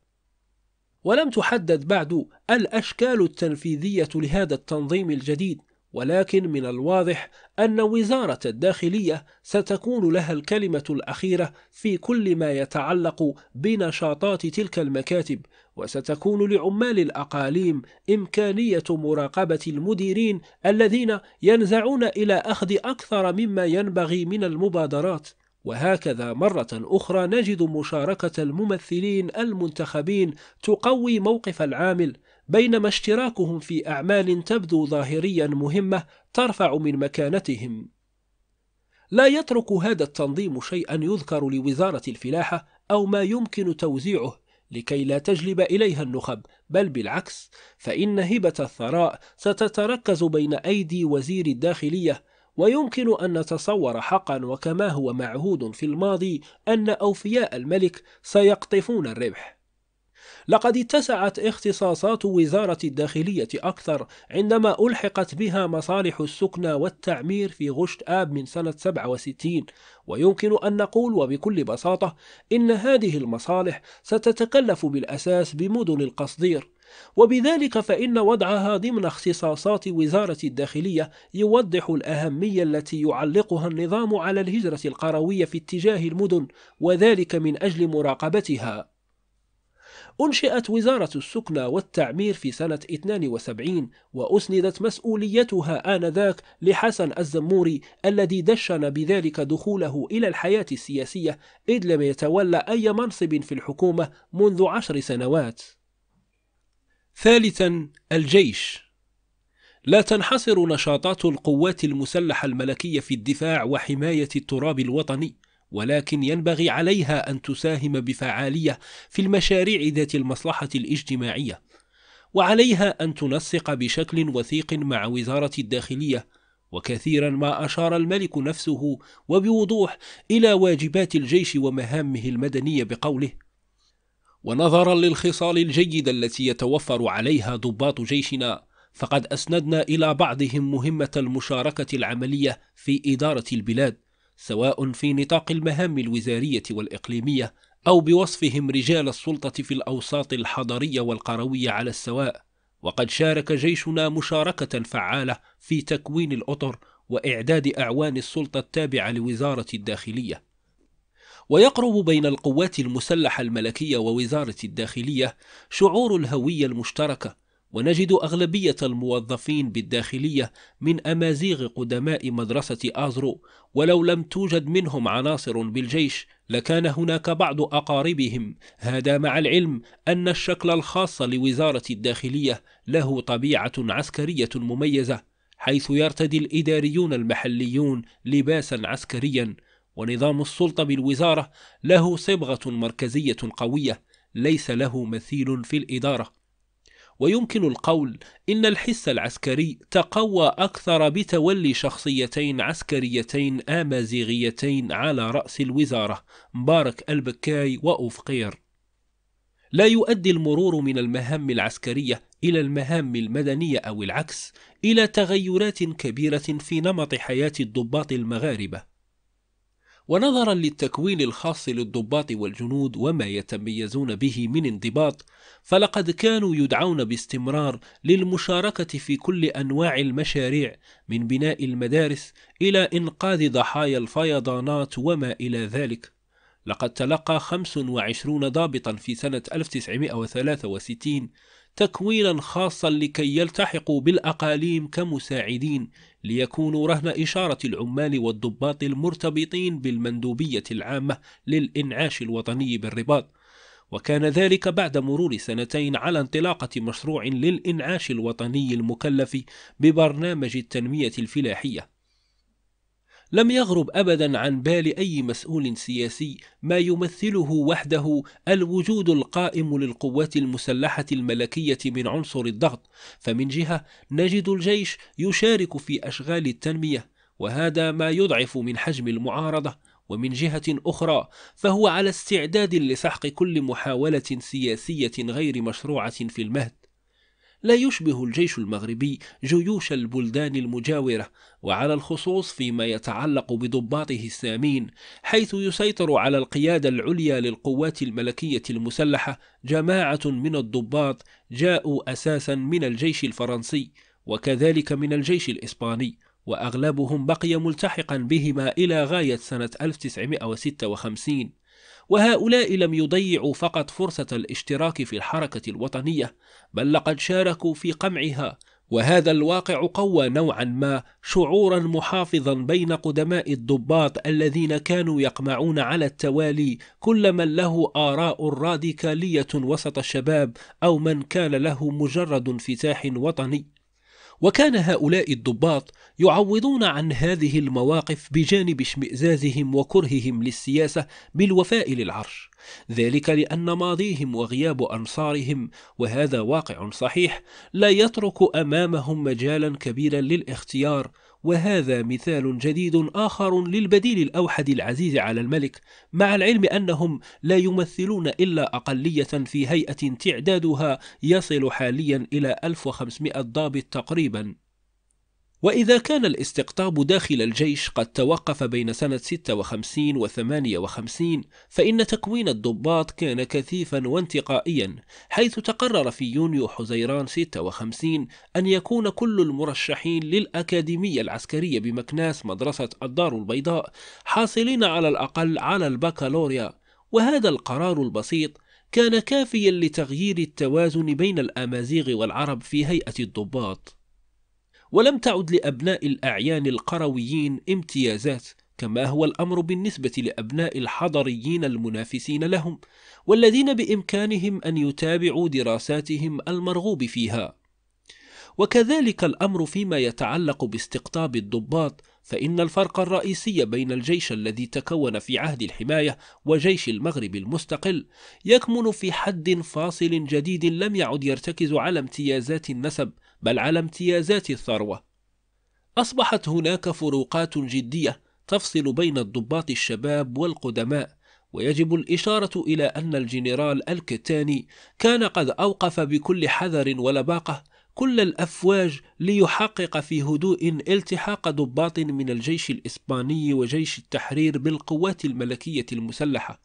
S1: ولم تحدد بعد الأشكال التنفيذية لهذا التنظيم الجديد ولكن من الواضح أن وزارة الداخلية ستكون لها الكلمة الأخيرة في كل ما يتعلق بنشاطات تلك المكاتب وستكون لعمال الأقاليم إمكانية مراقبة المديرين الذين ينزعون إلى أخذ أكثر مما ينبغي من المبادرات وهكذا مرة أخرى نجد مشاركة الممثلين المنتخبين تقوي موقف العامل بينما اشتراكهم في أعمال تبدو ظاهريا مهمة ترفع من مكانتهم لا يترك هذا التنظيم شيئا يذكر لوزارة الفلاحة أو ما يمكن توزيعه لكي لا تجلب إليها النخب بل بالعكس فإن هبة الثراء ستتركز بين أيدي وزير الداخلية ويمكن أن نتصور حقا وكما هو معهود في الماضي أن أوفياء الملك سيقطفون الربح لقد اتسعت اختصاصات وزارة الداخلية أكثر عندما ألحقت بها مصالح السكنى والتعمير في غشت آب من سنة 67 ويمكن أن نقول وبكل بساطة إن هذه المصالح ستتكلف بالأساس بمدن القصدير وبذلك فإن وضعها ضمن اختصاصات وزارة الداخلية يوضح الأهمية التي يعلقها النظام على الهجرة القروية في اتجاه المدن وذلك من أجل مراقبتها أنشئت وزارة السكنى والتعمير في سنة 72 وأسندت مسؤوليتها آنذاك لحسن الزموري الذي دشن بذلك دخوله إلى الحياة السياسية إذ لم يتولى أي منصب في الحكومة منذ عشر سنوات ثالثا الجيش لا تنحصر نشاطات القوات المسلحة الملكية في الدفاع وحماية التراب الوطني ولكن ينبغي عليها أن تساهم بفعالية في المشاريع ذات المصلحة الاجتماعية وعليها أن تنسق بشكل وثيق مع وزارة الداخلية وكثيرا ما أشار الملك نفسه وبوضوح إلى واجبات الجيش ومهامه المدنية بقوله ونظرا للخصال الجيدة التي يتوفر عليها ضباط جيشنا فقد أسندنا إلى بعضهم مهمة المشاركة العملية في إدارة البلاد سواء في نطاق المهام الوزارية والإقليمية أو بوصفهم رجال السلطة في الأوساط الحضرية والقروية على السواء وقد شارك جيشنا مشاركة فعالة في تكوين الأطر وإعداد أعوان السلطة التابعة لوزارة الداخلية ويقرب بين القوات المسلحة الملكية ووزارة الداخلية شعور الهوية المشتركة ونجد أغلبية الموظفين بالداخلية من أمازيغ قدماء مدرسة آزرو ولو لم توجد منهم عناصر بالجيش لكان هناك بعض أقاربهم هذا مع العلم أن الشكل الخاص لوزارة الداخلية له طبيعة عسكرية مميزة حيث يرتدي الإداريون المحليون لباسا عسكريا ونظام السلطة بالوزارة له صبغة مركزية قوية ليس له مثيل في الإدارة ويمكن القول إن الحس العسكري تقوى أكثر بتولي شخصيتين عسكريتين أمازيغيتين على رأس الوزارة مبارك البكاي وأوفقير لا يؤدي المرور من المهام العسكرية إلى المهام المدنية أو العكس إلى تغيرات كبيرة في نمط حياة الضباط المغاربة ونظرا للتكوين الخاص للضباط والجنود وما يتميزون به من انضباط فلقد كانوا يدعون باستمرار للمشاركة في كل أنواع المشاريع من بناء المدارس إلى إنقاذ ضحايا الفيضانات وما إلى ذلك لقد تلقى 25 ضابطا في سنة 1963 تكوينا خاصا لكي يلتحقوا بالأقاليم كمساعدين ليكونوا رهن إشارة العمال والضباط المرتبطين بالمندوبية العامة للإنعاش الوطني بالرباط وكان ذلك بعد مرور سنتين على انطلاقة مشروع للإنعاش الوطني المكلف ببرنامج التنمية الفلاحية لم يغرب أبدا عن بال أي مسؤول سياسي ما يمثله وحده الوجود القائم للقوات المسلحة الملكية من عنصر الضغط فمن جهة نجد الجيش يشارك في أشغال التنمية وهذا ما يضعف من حجم المعارضة ومن جهة أخرى فهو على استعداد لسحق كل محاولة سياسية غير مشروعة في المهد لا يشبه الجيش المغربي جيوش البلدان المجاورة وعلى الخصوص فيما يتعلق بضباطه السامين حيث يسيطر على القيادة العليا للقوات الملكية المسلحة جماعة من الضباط جاءوا أساسا من الجيش الفرنسي وكذلك من الجيش الإسباني وأغلبهم بقي ملتحقا بهما إلى غاية سنة 1956 وهؤلاء لم يضيعوا فقط فرصة الاشتراك في الحركة الوطنية بل لقد شاركوا في قمعها وهذا الواقع قوى نوعا ما شعورا محافظا بين قدماء الضباط الذين كانوا يقمعون على التوالي كل من له آراء راديكالية وسط الشباب أو من كان له مجرد انفتاح وطني وكان هؤلاء الضباط يعوضون عن هذه المواقف بجانب اشمئزازهم وكرههم للسياسة بالوفاء للعرش ذلك لأن ماضيهم وغياب أنصارهم وهذا واقع صحيح لا يترك أمامهم مجالا كبيرا للاختيار وهذا مثال جديد آخر للبديل الأوحد العزيز على الملك مع العلم أنهم لا يمثلون إلا أقلية في هيئة تعدادها يصل حاليا إلى 1500 ضابط تقريبا وإذا كان الاستقطاب داخل الجيش قد توقف بين سنة 56 و 58 فإن تكوين الضباط كان كثيفا وانتقائيا حيث تقرر في يونيو حزيران 56 أن يكون كل المرشحين للأكاديمية العسكرية بمكناس مدرسة الدار البيضاء حاصلين على الأقل على البكالوريا وهذا القرار البسيط كان كافيا لتغيير التوازن بين الأمازيغ والعرب في هيئة الضباط ولم تعد لأبناء الأعيان القرويين امتيازات كما هو الأمر بالنسبة لأبناء الحضريين المنافسين لهم والذين بإمكانهم أن يتابعوا دراساتهم المرغوب فيها وكذلك الأمر فيما يتعلق باستقطاب الضباط فإن الفرق الرئيسي بين الجيش الذي تكون في عهد الحماية وجيش المغرب المستقل يكمن في حد فاصل جديد لم يعد يرتكز على امتيازات النسب بل على امتيازات الثروة أصبحت هناك فروقات جدية تفصل بين الضباط الشباب والقدماء ويجب الإشارة إلى أن الجنرال الكتاني كان قد أوقف بكل حذر ولباقة كل الأفواج ليحقق في هدوء التحاق ضباط من الجيش الإسباني وجيش التحرير بالقوات الملكية المسلحة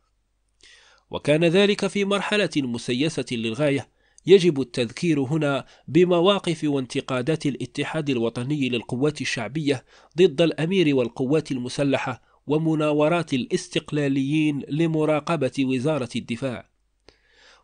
S1: وكان ذلك في مرحلة مسيسة للغاية يجب التذكير هنا بمواقف وانتقادات الاتحاد الوطني للقوات الشعبية ضد الأمير والقوات المسلحة ومناورات الاستقلاليين لمراقبة وزارة الدفاع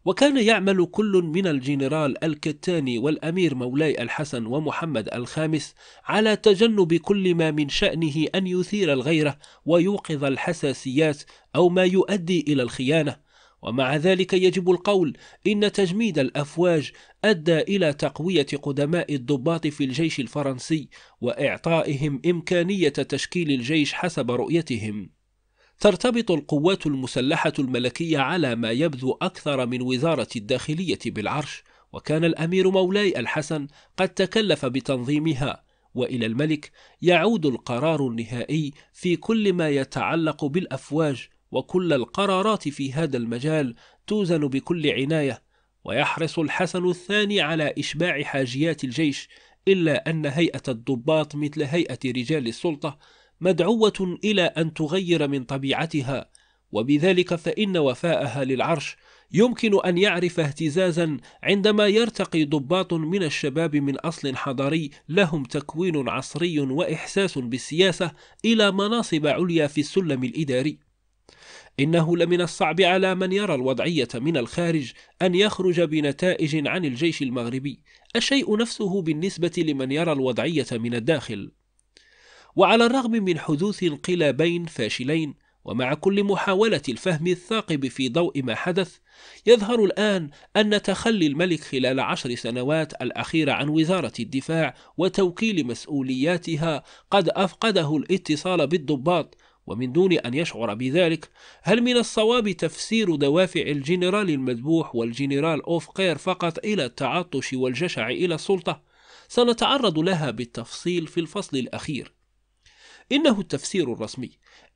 S1: وكان يعمل كل من الجنرال الكتاني والأمير مولاي الحسن ومحمد الخامس على تجنب كل ما من شأنه أن يثير الغيرة ويوقظ الحساسيات أو ما يؤدي إلى الخيانة ومع ذلك يجب القول إن تجميد الأفواج أدى إلى تقوية قدماء الضباط في الجيش الفرنسي وإعطائهم إمكانية تشكيل الجيش حسب رؤيتهم ترتبط القوات المسلحة الملكية على ما يبدو أكثر من وزارة الداخلية بالعرش وكان الأمير مولاي الحسن قد تكلف بتنظيمها والى الملك يعود القرار النهائي في كل ما يتعلق بالافواج وكل القرارات في هذا المجال توزن بكل عناية ويحرص الحسن الثاني على إشباع حاجيات الجيش إلا أن هيئة الضباط مثل هيئة رجال السلطة مدعوة إلى أن تغير من طبيعتها وبذلك فإن وفاءها للعرش يمكن أن يعرف اهتزازا عندما يرتقي ضباط من الشباب من أصل حضاري لهم تكوين عصري وإحساس بالسياسة إلى مناصب عليا في السلم الإداري إنه لمن الصعب على من يرى الوضعية من الخارج أن يخرج بنتائج عن الجيش المغربي، الشيء نفسه بالنسبة لمن يرى الوضعية من الداخل. وعلى الرغم من حدوث انقلابين فاشلين، ومع كل محاولة الفهم الثاقب في ضوء ما حدث، يظهر الآن أن تخلي الملك خلال عشر سنوات الأخيرة عن وزارة الدفاع وتوكيل مسؤولياتها قد أفقده الاتصال بالضباط ومن دون أن يشعر بذلك هل من الصواب تفسير دوافع الجنرال المذبوح والجنرال أوفقير فقط إلى التعطش والجشع إلى السلطة؟ سنتعرض لها بالتفصيل في الفصل الأخير إنه التفسير الرسمي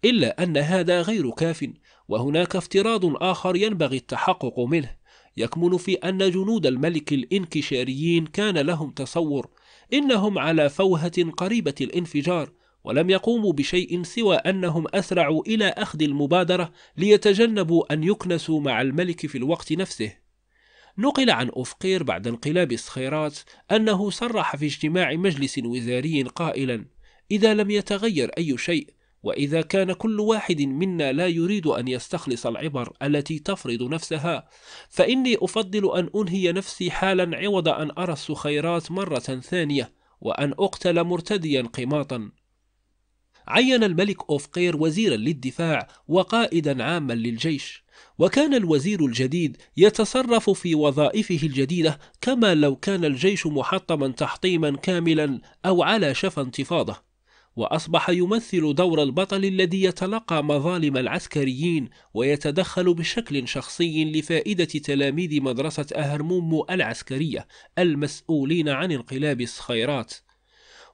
S1: إلا أن هذا غير كاف وهناك افتراض آخر ينبغي التحقق منه يكمن في أن جنود الملك الإنكشاريين كان لهم تصور إنهم على فوهة قريبة الانفجار ولم يقوموا بشيء سوى أنهم أسرعوا إلى أخذ المبادرة ليتجنبوا أن يكنسوا مع الملك في الوقت نفسه نقل عن أفقير بعد انقلاب الصخيرات أنه صرح في اجتماع مجلس وزاري قائلا إذا لم يتغير أي شيء وإذا كان كل واحد منا لا يريد أن يستخلص العبر التي تفرض نفسها، فإني أفضل أن أنهي نفسي حالا عوض أن أرى السخيرات مرة ثانية، وأن أقتل مرتديا قماطا، عين الملك أوفقير وزيرا للدفاع وقائدا عاما للجيش وكان الوزير الجديد يتصرف في وظائفه الجديدة كما لو كان الجيش محطما تحطيما كاملا أو على شفا انتفاضة وأصبح يمثل دور البطل الذي يتلقى مظالم العسكريين ويتدخل بشكل شخصي لفائدة تلاميذ مدرسة أهرمومو العسكرية المسؤولين عن انقلاب الصخيرات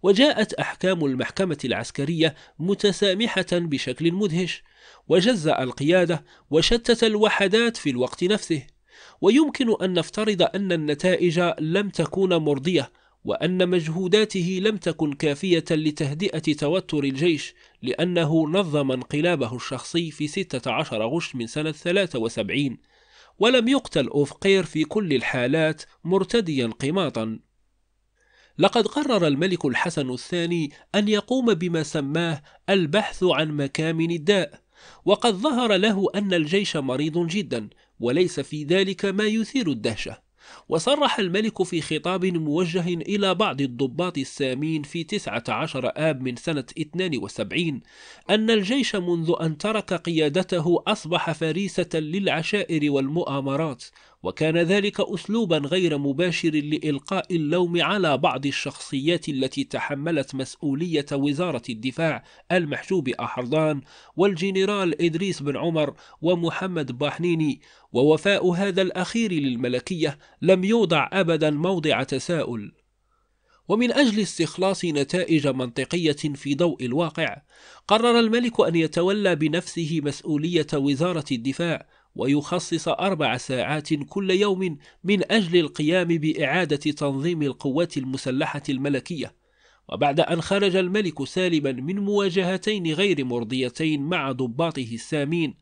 S1: وجاءت أحكام المحكمة العسكرية متسامحة بشكل مدهش وجزأ القيادة وشتت الوحدات في الوقت نفسه ويمكن أن نفترض أن النتائج لم تكون مرضية وأن مجهوداته لم تكن كافية لتهدئة توتر الجيش لأنه نظم انقلابه الشخصي في 16 غشت من سنة 73 ولم يقتل أوفقير في كل الحالات مرتديا قماطا لقد قرر الملك الحسن الثاني أن يقوم بما سماه البحث عن مكامن الداء وقد ظهر له أن الجيش مريض جدا وليس في ذلك ما يثير الدهشة وصرح الملك في خطاب موجه إلى بعض الضباط السامين في 19 آب من سنة 72 أن الجيش منذ أن ترك قيادته أصبح فريسة للعشائر والمؤامرات وكان ذلك أسلوبا غير مباشر لإلقاء اللوم على بعض الشخصيات التي تحملت مسؤولية وزارة الدفاع المحجوب أحرضان والجنرال إدريس بن عمر ومحمد باحنيني ووفاء هذا الأخير للملكية لم يوضع أبدا موضع تساؤل ومن أجل استخلاص نتائج منطقية في ضوء الواقع قرر الملك أن يتولى بنفسه مسؤولية وزارة الدفاع ويخصص أربع ساعات كل يوم من أجل القيام بإعادة تنظيم القوات المسلحة الملكية وبعد أن خرج الملك سالما من مواجهتين غير مرضيتين مع ضباطه السامين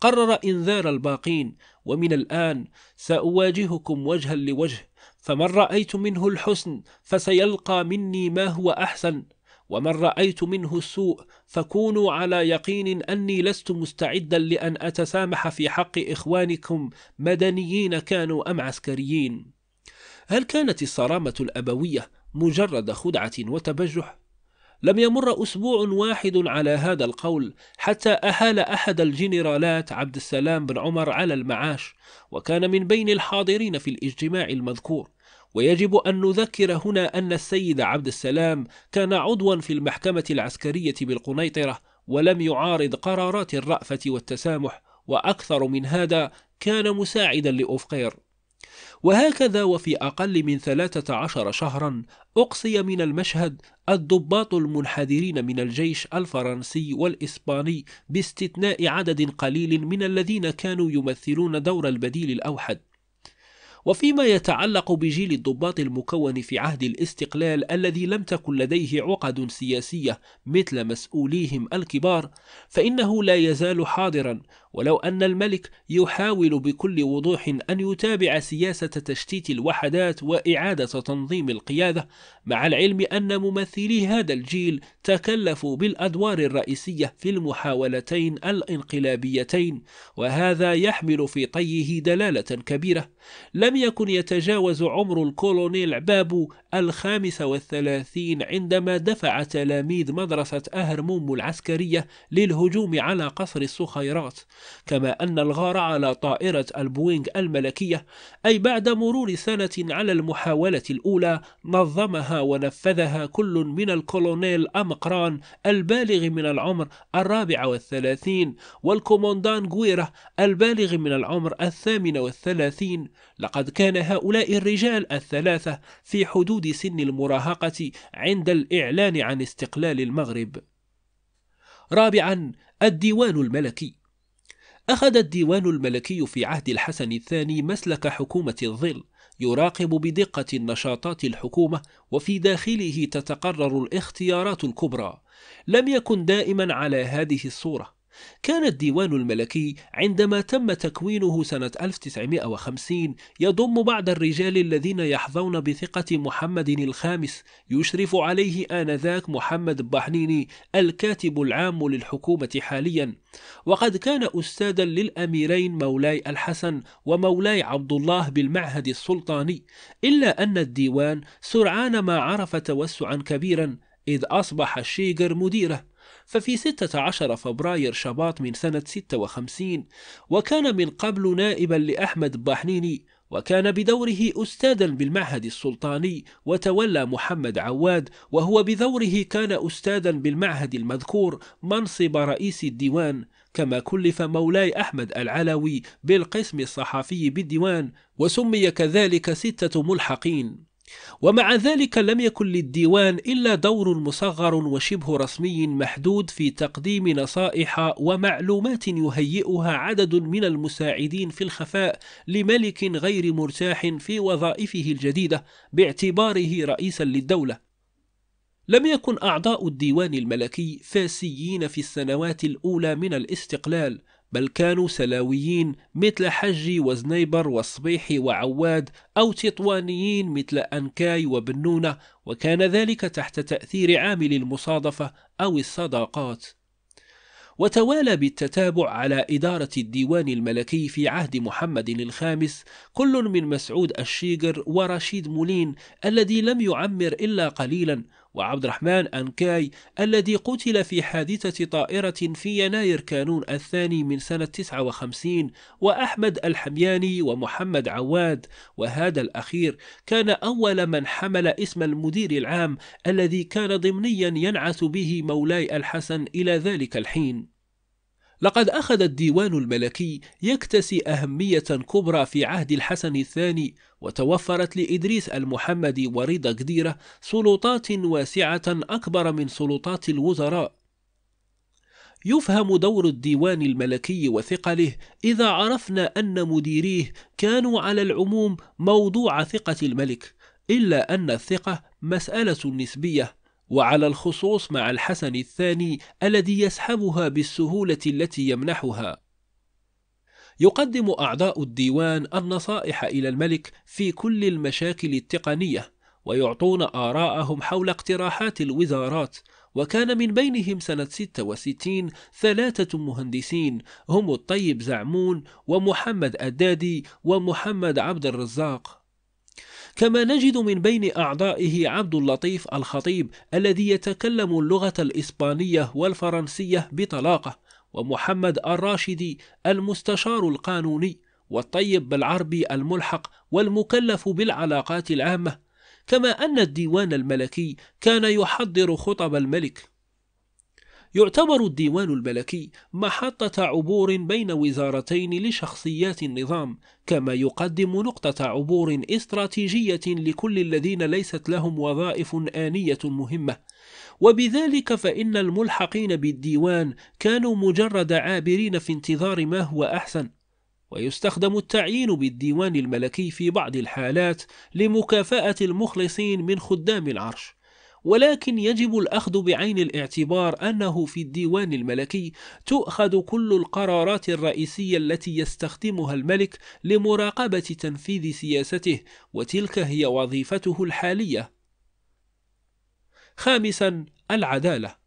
S1: قرر إنذار الباقين ومن الآن سأواجهكم وجها لوجه فمن رأيت منه الحسن فسيلقى مني ما هو أحسن ومن رأيت منه السوء فكونوا على يقين أني لست مستعدا لأن أتسامح في حق إخوانكم مدنيين كانوا أم عسكريين هل كانت الصرامة الأبوية مجرد خدعة وتبجح؟ لم يمر أسبوع واحد على هذا القول حتى أهال أحد الجنرالات عبد السلام بن عمر على المعاش وكان من بين الحاضرين في الاجتماع المذكور ويجب أن نذكر هنا أن السيد عبد السلام كان عضوا في المحكمة العسكرية بالقنيطرة ولم يعارض قرارات الرأفة والتسامح وأكثر من هذا كان مساعدا لأفقير وهكذا وفي أقل من ثلاثة عشر شهرا أقصي من المشهد الضباط المنحدرين من الجيش الفرنسي والإسباني باستثناء عدد قليل من الذين كانوا يمثلون دور البديل الأوحد وفيما يتعلق بجيل الضباط المكون في عهد الاستقلال الذي لم تكن لديه عقد سياسية مثل مسؤوليهم الكبار فإنه لا يزال حاضرا ولو أن الملك يحاول بكل وضوح أن يتابع سياسة تشتيت الوحدات وإعادة تنظيم القيادة مع العلم أن ممثلي هذا الجيل تكلفوا بالأدوار الرئيسية في المحاولتين الانقلابيتين وهذا يحمل في طيه دلالة كبيرة لم يكن يتجاوز عمر الكولونيل بابو الخامسة والثلاثين عندما دفع تلاميذ مدرسة أهرموم العسكرية للهجوم على قصر الصخيرات كما أن الغار على طائرة البوينغ الملكية أي بعد مرور سنة على المحاولة الأولى نظمها ونفذها كل من الكولونيل أمقران البالغ من العمر الرابع والثلاثين والكوموندان جويرة البالغ من العمر الثامن والثلاثين لقد كان هؤلاء الرجال الثلاثة في حدود حدود سن المراهقة عند الإعلان عن استقلال المغرب. رابعا الديوان الملكي أخذ الديوان الملكي في عهد الحسن الثاني مسلك حكومة الظل يراقب بدقة نشاطات الحكومة وفي داخله تتقرر الاختيارات الكبرى لم يكن دائما على هذه الصورة كان الديوان الملكي عندما تم تكوينه سنة 1950 يضم بعض الرجال الذين يحظون بثقة محمد الخامس يشرف عليه آنذاك محمد بحنيني الكاتب العام للحكومة حاليا وقد كان أستاذا للأميرين مولاي الحسن ومولاي عبد الله بالمعهد السلطاني إلا أن الديوان سرعان ما عرف توسعا كبيرا إذ أصبح الشيغر مديره ففي 16 فبراير شباط من سنة 56 وكان من قبل نائبا لأحمد بحنيني وكان بدوره أستاذا بالمعهد السلطاني وتولى محمد عواد وهو بدوره كان أستاذا بالمعهد المذكور منصب رئيس الديوان كما كلف مولاي أحمد العلوي بالقسم الصحفي بالديوان وسمي كذلك ستة ملحقين ومع ذلك لم يكن للديوان إلا دور مصغر وشبه رسمي محدود في تقديم نصائح ومعلومات يهيئها عدد من المساعدين في الخفاء لملك غير مرتاح في وظائفه الجديدة باعتباره رئيسا للدولة لم يكن أعضاء الديوان الملكي فاسيين في السنوات الأولى من الاستقلال بل كانوا سلاويين مثل حجي وزنيبر والصبيحي وعواد أو تطوانيين مثل أنكاي وبنونة وكان ذلك تحت تأثير عامل المصادفة أو الصداقات وتوالى بالتتابع على إدارة الديوان الملكي في عهد محمد الخامس كل من مسعود الشيقر ورشيد مولين الذي لم يعمر إلا قليلا وعبد الرحمن أنكاي الذي قتل في حادثة طائرة في يناير كانون الثاني من سنة 59 وأحمد الحمياني ومحمد عواد وهذا الأخير كان أول من حمل اسم المدير العام الذي كان ضمنيا ينعس به مولاي الحسن إلى ذلك الحين لقد أخذ الديوان الملكي يكتسي أهمية كبرى في عهد الحسن الثاني وتوفرت لإدريس المحمدي ورضا قديرة سلطات واسعة أكبر من سلطات الوزراء يفهم دور الديوان الملكي وثقله إذا عرفنا أن مديريه كانوا على العموم موضوع ثقة الملك إلا أن الثقة مسألة نسبية وعلى الخصوص مع الحسن الثاني الذي يسحبها بالسهولة التي يمنحها يقدم أعضاء الديوان النصائح إلى الملك في كل المشاكل التقنية ويعطون آراءهم حول اقتراحات الوزارات وكان من بينهم سنة 66 ثلاثة مهندسين هم الطيب زعمون ومحمد أدادي ومحمد عبد الرزاق كما نجد من بين أعضائه عبد اللطيف الخطيب الذي يتكلم اللغة الإسبانية والفرنسية بطلاقة ومحمد الراشدي المستشار القانوني والطيب بالعربي الملحق والمكلف بالعلاقات العامة كما أن الديوان الملكي كان يحضر خطب الملك يعتبر الديوان الملكي محطة عبور بين وزارتين لشخصيات النظام كما يقدم نقطة عبور استراتيجية لكل الذين ليست لهم وظائف آنية مهمة وبذلك فإن الملحقين بالديوان كانوا مجرد عابرين في انتظار ما هو أحسن ويستخدم التعيين بالديوان الملكي في بعض الحالات لمكافأة المخلصين من خدام العرش ولكن يجب الأخذ بعين الاعتبار أنه في الديوان الملكي تؤخذ كل القرارات الرئيسية التي يستخدمها الملك لمراقبة تنفيذ سياسته وتلك هي وظيفته الحالية خامسا العدالة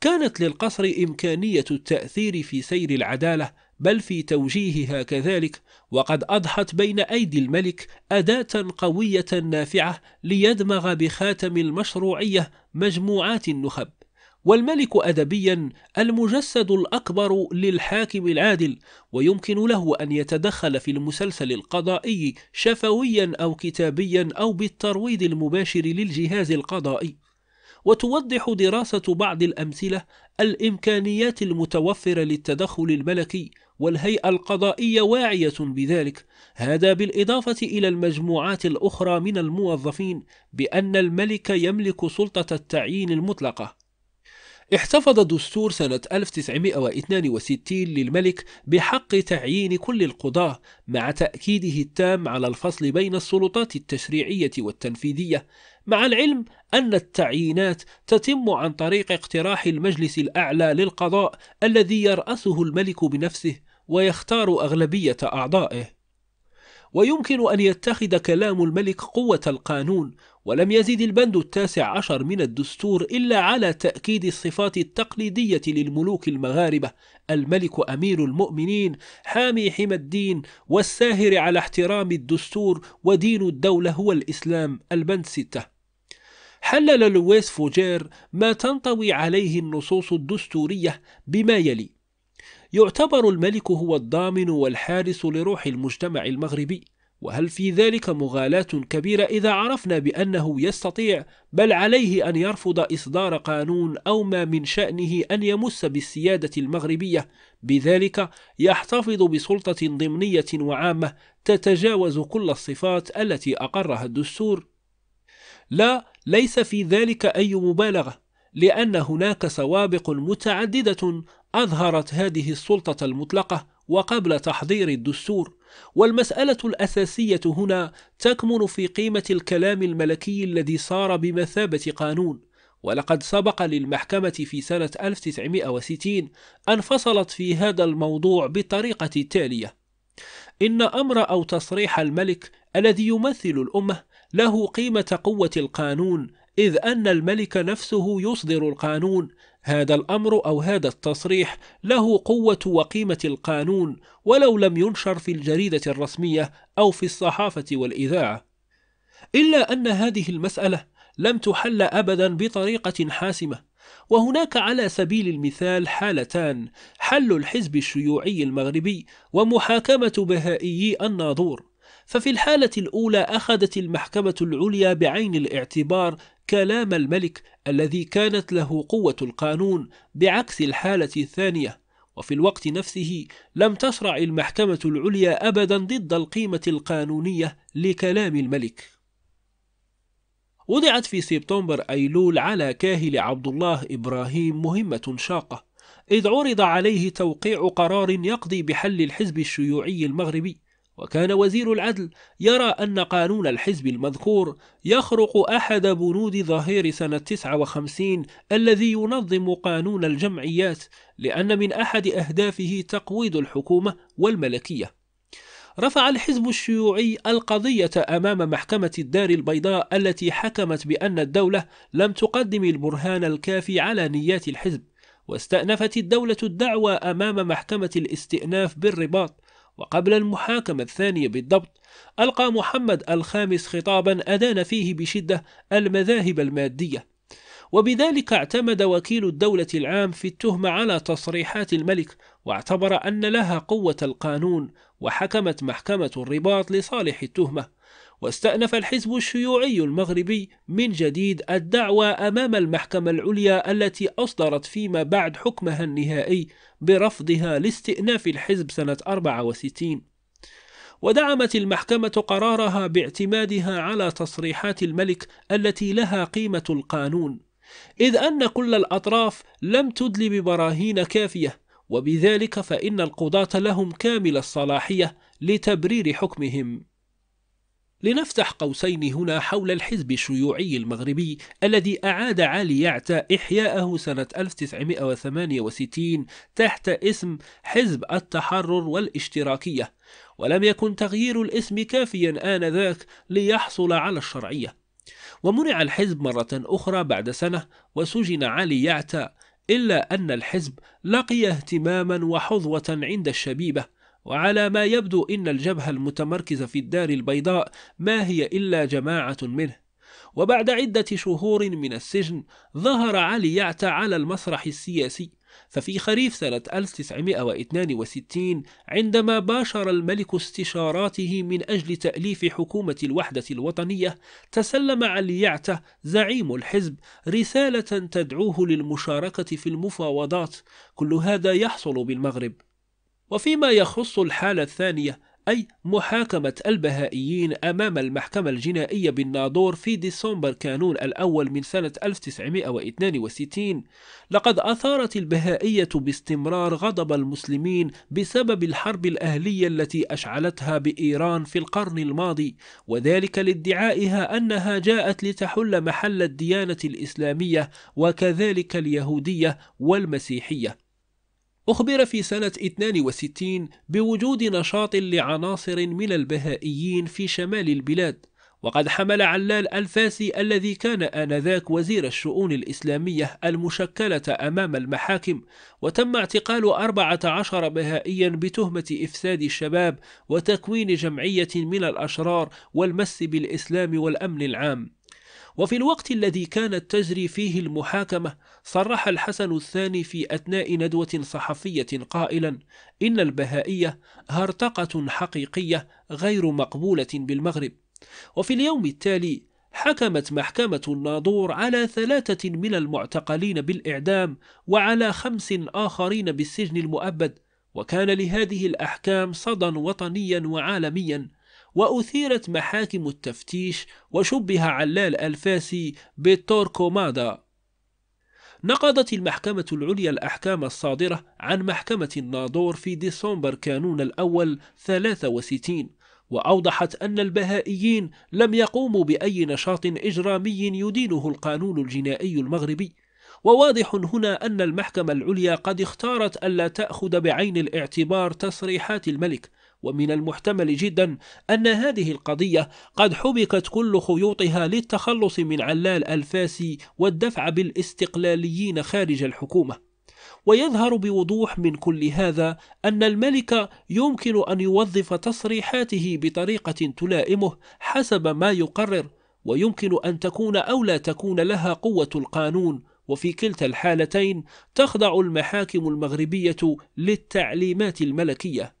S1: كانت للقصر إمكانية التأثير في سير العدالة بل في توجيهها كذلك وقد أضحت بين أيدي الملك أداة قوية نافعة ليدمغ بخاتم المشروعية مجموعات النخب والملك أدبيا المجسد الأكبر للحاكم العادل ويمكن له أن يتدخل في المسلسل القضائي شفويا أو كتابيا أو بالترويض المباشر للجهاز القضائي وتوضح دراسة بعض الأمثلة الإمكانيات المتوفرة للتدخل الملكي والهيئة القضائية واعية بذلك هذا بالإضافة إلى المجموعات الأخرى من الموظفين بأن الملك يملك سلطة التعيين المطلقة احتفظ دستور سنة 1962 للملك بحق تعيين كل القضاة مع تأكيده التام على الفصل بين السلطات التشريعية والتنفيذية مع العلم أن التعيينات تتم عن طريق اقتراح المجلس الأعلى للقضاء الذي يرأسه الملك بنفسه ويختار أغلبية أعضائه ويمكن أن يتخذ كلام الملك قوة القانون ولم يزد البند التاسع عشر من الدستور إلا على تأكيد الصفات التقليدية للملوك المغاربة الملك أمير المؤمنين حامي حمى الدين والساهر على احترام الدستور ودين الدولة هو الإسلام البند ستة حلل لويس فوجير ما تنطوي عليه النصوص الدستورية بما يلي يعتبر الملك هو الضامن والحارس لروح المجتمع المغربي وهل في ذلك مغالاة كبيرة إذا عرفنا بأنه يستطيع بل عليه أن يرفض إصدار قانون أو ما من شأنه أن يمس بالسيادة المغربية بذلك يحتفظ بسلطة ضمنية وعامة تتجاوز كل الصفات التي أقرها الدستور لا ليس في ذلك أي مبالغة لأن هناك سوابق متعددة أظهرت هذه السلطة المطلقة وقبل تحضير الدستور والمسألة الأساسية هنا تكمن في قيمة الكلام الملكي الذي صار بمثابة قانون ولقد سبق للمحكمة في سنة 1960 أن فصلت في هذا الموضوع بالطريقة التالية إن أمر أو تصريح الملك الذي يمثل الأمة له قيمة قوة القانون إذ أن الملك نفسه يصدر القانون هذا الأمر أو هذا التصريح له قوة وقيمة القانون ولو لم ينشر في الجريدة الرسمية أو في الصحافة والإذاعة إلا أن هذه المسألة لم تحل أبدا بطريقة حاسمة وهناك على سبيل المثال حالتان حل الحزب الشيوعي المغربي ومحاكمة بهائيي الناظور ففي الحالة الأولى أخذت المحكمة العليا بعين الاعتبار كلام الملك الذي كانت له قوة القانون بعكس الحالة الثانية وفي الوقت نفسه لم تشرع المحكمة العليا أبدا ضد القيمة القانونية لكلام الملك وضعت في سبتمبر أيلول على كاهل عبد الله إبراهيم مهمة شاقة إذ عرض عليه توقيع قرار يقضي بحل الحزب الشيوعي المغربي وكان وزير العدل يرى أن قانون الحزب المذكور يخرق أحد بنود ظهير سنة 59 الذي ينظم قانون الجمعيات لأن من أحد أهدافه تقويض الحكومة والملكية رفع الحزب الشيوعي القضية أمام محكمة الدار البيضاء التي حكمت بأن الدولة لم تقدم البرهان الكافي على نيات الحزب واستأنفت الدولة الدعوى أمام محكمة الاستئناف بالرباط وقبل المحاكمة الثانية بالضبط ألقى محمد الخامس خطابا أدان فيه بشدة المذاهب المادية وبذلك اعتمد وكيل الدولة العام في التهمة على تصريحات الملك واعتبر أن لها قوة القانون وحكمت محكمة الرباط لصالح التهمة واستأنف الحزب الشيوعي المغربي من جديد الدعوى أمام المحكمة العليا التي أصدرت فيما بعد حكمها النهائي برفضها لاستئناف الحزب سنة 64 ودعمت المحكمة قرارها باعتمادها على تصريحات الملك التي لها قيمة القانون إذ أن كل الأطراف لم تدل ببراهين كافية وبذلك فإن القضاة لهم كامل الصلاحية لتبرير حكمهم لنفتح قوسين هنا حول الحزب الشيوعي المغربي الذي أعاد علي يعتى إحياءه سنة 1968 تحت اسم حزب التحرر والاشتراكية ولم يكن تغيير الاسم كافيا آنذاك ليحصل على الشرعية ومنع الحزب مرة أخرى بعد سنة وسجن علي يعتى إلا أن الحزب لقي اهتماما وحظوة عند الشبيبة وعلى ما يبدو إن الجبهة المتمركزة في الدار البيضاء ما هي إلا جماعة منه وبعد عدة شهور من السجن ظهر علي يعتى على المسرح السياسي ففي خريف سنة 1962 عندما باشر الملك استشاراته من أجل تأليف حكومة الوحدة الوطنية تسلم علي يعتى زعيم الحزب رسالة تدعوه للمشاركة في المفاوضات كل هذا يحصل بالمغرب وفيما يخص الحالة الثانية أي محاكمة البهائيين أمام المحكمة الجنائية بالناظور في ديسمبر كانون الأول من سنة 1962 لقد أثارت البهائية باستمرار غضب المسلمين بسبب الحرب الأهلية التي أشعلتها بإيران في القرن الماضي وذلك لادعائها أنها جاءت لتحل محل الديانة الإسلامية وكذلك اليهودية والمسيحية أخبر في سنة 62 بوجود نشاط لعناصر من البهائيين في شمال البلاد وقد حمل علال الفاسي الذي كان آنذاك وزير الشؤون الإسلامية المشكلة أمام المحاكم وتم اعتقال 14 بهائيا بتهمة إفساد الشباب وتكوين جمعية من الأشرار والمس بالإسلام والأمن العام وفي الوقت الذي كانت تجري فيه المحاكمة صرح الحسن الثاني في أثناء ندوة صحفية قائلا إن البهائية هرطقة حقيقية غير مقبولة بالمغرب وفي اليوم التالي حكمت محكمة الناظور على ثلاثة من المعتقلين بالإعدام وعلى خمس آخرين بالسجن المؤبد وكان لهذه الأحكام صدى وطنيا وعالميا وأثيرت محاكم التفتيش وشبه علال الفاسي بالتوركومادا نقضت المحكمة العليا الأحكام الصادرة عن محكمة الناظور في ديسمبر كانون الأول 63 وأوضحت أن البهائيين لم يقوموا بأي نشاط إجرامي يدينه القانون الجنائي المغربي وواضح هنا أن المحكمة العليا قد اختارت ألا تأخذ بعين الاعتبار تصريحات الملك ومن المحتمل جدا أن هذه القضية قد حبكت كل خيوطها للتخلص من علال الفاسي والدفع بالاستقلاليين خارج الحكومة ويظهر بوضوح من كل هذا أن الملك يمكن أن يوظف تصريحاته بطريقة تلائمه حسب ما يقرر ويمكن أن تكون أو لا تكون لها قوة القانون وفي كلتا الحالتين تخضع المحاكم المغربية للتعليمات الملكية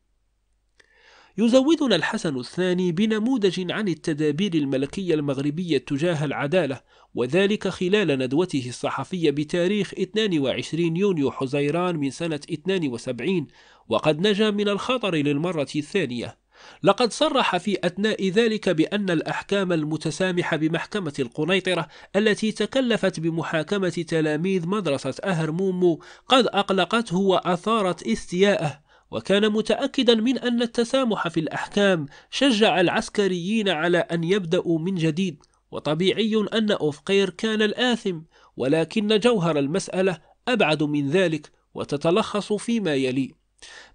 S1: يزودنا الحسن الثاني بنموذج عن التدابير الملكية المغربية تجاه العدالة وذلك خلال ندوته الصحفية بتاريخ 22 يونيو حزيران من سنة 72 وقد نجا من الخطر للمرة الثانية لقد صرح في أثناء ذلك بأن الأحكام المتسامحة بمحكمة القنيطرة التي تكلفت بمحاكمة تلاميذ مدرسة أهر مومو قد أقلقته وأثارت استياءه وكان متأكدا من أن التسامح في الأحكام شجع العسكريين على أن يبدأوا من جديد وطبيعي أن أوفقير كان الآثم ولكن جوهر المسألة أبعد من ذلك وتتلخص فيما يلي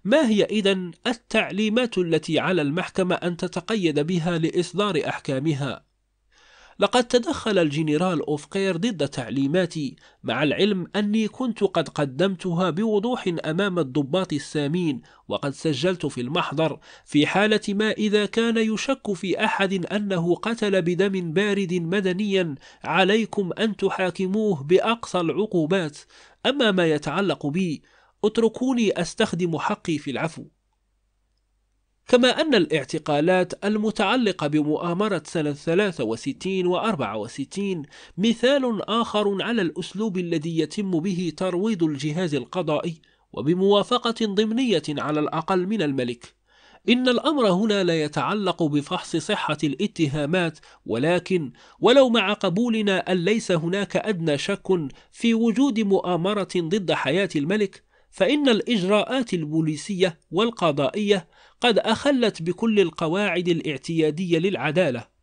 S1: ما هي إذن التعليمات التي على المحكمة أن تتقيد بها لإصدار أحكامها؟ لقد تدخل الجنرال أوفقير ضد تعليماتي مع العلم أني كنت قد قدمتها بوضوح أمام الضباط السامين وقد سجلت في المحضر في حالة ما إذا كان يشك في أحد أنه قتل بدم بارد مدنيا عليكم أن تحاكموه بأقصى العقوبات أما ما يتعلق بي اتركوني أستخدم حقي في العفو كما أن الاعتقالات المتعلقة بمؤامرة سنة 63 و 64 مثال آخر على الأسلوب الذي يتم به ترويض الجهاز القضائي وبموافقة ضمنية على الأقل من الملك إن الأمر هنا لا يتعلق بفحص صحة الاتهامات ولكن ولو مع قبولنا أن ليس هناك أدنى شك في وجود مؤامرة ضد حياة الملك فإن الإجراءات البوليسية والقضائية قد أخلت بكل القواعد الاعتيادية للعدالة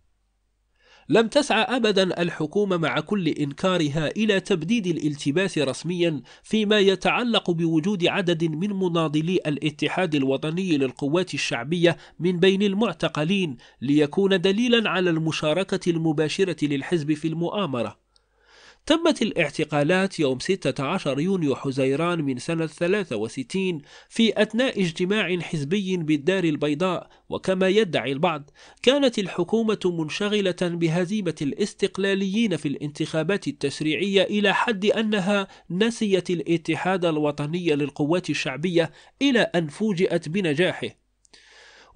S1: لم تسعى أبدا الحكومة مع كل إنكارها إلى تبديد الالتباس رسميا فيما يتعلق بوجود عدد من مناضلي الاتحاد الوطني للقوات الشعبية من بين المعتقلين ليكون دليلا على المشاركة المباشرة للحزب في المؤامرة تمت الاعتقالات يوم 16 يونيو حزيران من سنة 63 في أثناء اجتماع حزبي بالدار البيضاء وكما يدعي البعض كانت الحكومة منشغلة بهزيمة الاستقلاليين في الانتخابات التشريعية إلى حد أنها نسيت الاتحاد الوطني للقوات الشعبية إلى أن فوجئت بنجاحه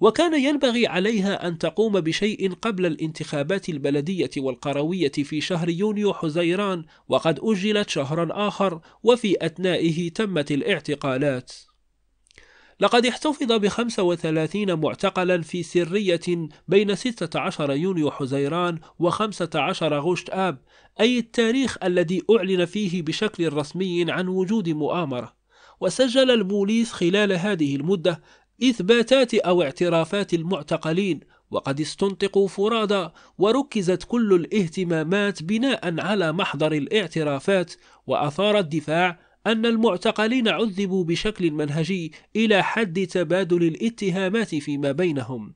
S1: وكان ينبغي عليها أن تقوم بشيء قبل الانتخابات البلدية والقروية في شهر يونيو حزيران وقد أجلت شهرا آخر وفي أثنائه تمت الاعتقالات لقد احتفظ ب 35 معتقلا في سرية بين 16 يونيو حزيران و 15 غشت آب أي التاريخ الذي أعلن فيه بشكل رسمي عن وجود مؤامرة وسجل البوليس خلال هذه المدة إثباتات أو اعترافات المعتقلين وقد استنطقوا فرادى وركزت كل الاهتمامات بناء على محضر الاعترافات وأثار الدفاع أن المعتقلين عذبوا بشكل منهجي إلى حد تبادل الاتهامات فيما بينهم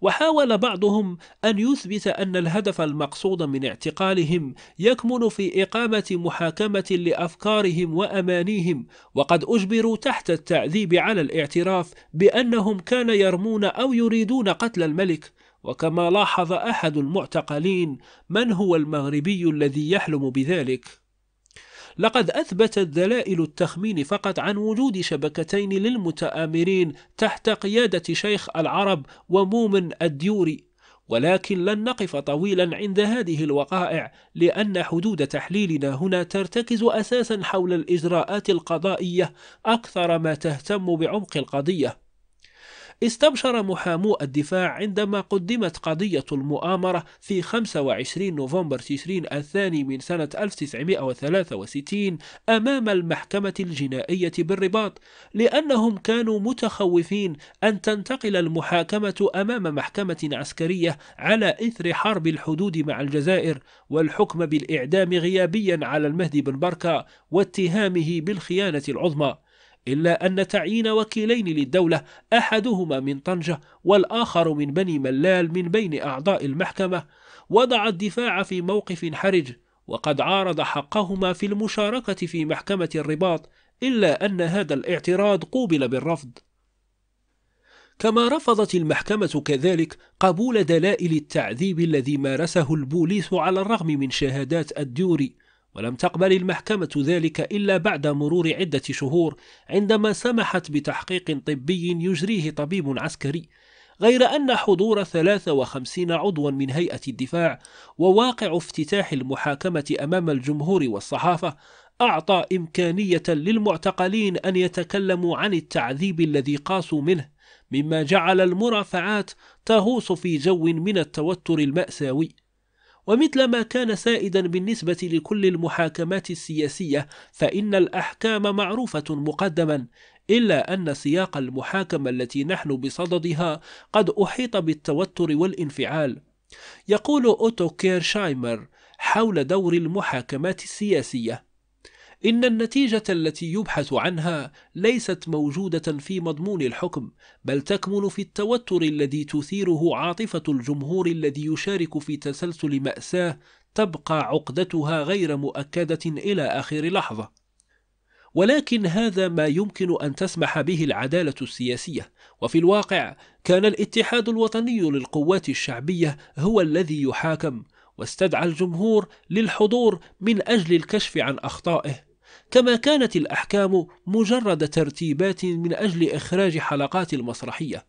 S1: وحاول بعضهم أن يثبت أن الهدف المقصود من اعتقالهم يكمن في إقامة محاكمة لأفكارهم وأمانيهم وقد أجبروا تحت التعذيب على الاعتراف بأنهم كان يرمون أو يريدون قتل الملك وكما لاحظ أحد المعتقلين من هو المغربي الذي يحلم بذلك لقد أثبتت دلائل التخمين فقط عن وجود شبكتين للمتآمرين تحت قيادة شيخ العرب ومومن الديوري ولكن لن نقف طويلا عند هذه الوقائع لأن حدود تحليلنا هنا ترتكز أساسا حول الإجراءات القضائية أكثر ما تهتم بعمق القضية استبشر محامو الدفاع عندما قدمت قضية المؤامرة في 25 نوفمبر تشرين الثاني من سنة 1963 أمام المحكمة الجنائية بالرباط لأنهم كانوا متخوفين أن تنتقل المحاكمة أمام محكمة عسكرية على إثر حرب الحدود مع الجزائر والحكم بالإعدام غيابيا على المهدي بن بركة واتهامه بالخيانة العظمى إلا أن تعيين وكيلين للدولة أحدهما من طنجة والآخر من بني ملال من بين أعضاء المحكمة وضع الدفاع في موقف حرج وقد عارض حقهما في المشاركة في محكمة الرباط إلا أن هذا الاعتراض قوبل بالرفض كما رفضت المحكمة كذلك قبول دلائل التعذيب الذي مارسه البوليس على الرغم من شهادات الديوري ولم تقبل المحكمة ذلك إلا بعد مرور عدة شهور عندما سمحت بتحقيق طبي يجريه طبيب عسكري غير أن حضور 53 عضوا من هيئة الدفاع وواقع افتتاح المحاكمة أمام الجمهور والصحافة أعطى إمكانية للمعتقلين أن يتكلموا عن التعذيب الذي قاسوا منه مما جعل المرافعات تغوص في جو من التوتر المأساوي ومثل ما كان سائدا بالنسبة لكل المحاكمات السياسية فإن الأحكام معروفة مقدما إلا أن سياق المحاكمة التي نحن بصددها قد أحيط بالتوتر والانفعال يقول أوتو كيرشايمر حول دور المحاكمات السياسية إن النتيجة التي يبحث عنها ليست موجودة في مضمون الحكم بل تكمن في التوتر الذي تثيره عاطفة الجمهور الذي يشارك في تسلسل مأساة تبقى عقدتها غير مؤكدة إلى آخر لحظة ولكن هذا ما يمكن أن تسمح به العدالة السياسية وفي الواقع كان الاتحاد الوطني للقوات الشعبية هو الذي يحاكم واستدعى الجمهور للحضور من أجل الكشف عن أخطائه كما كانت الأحكام مجرد ترتيبات من أجل إخراج حلقات المسرحية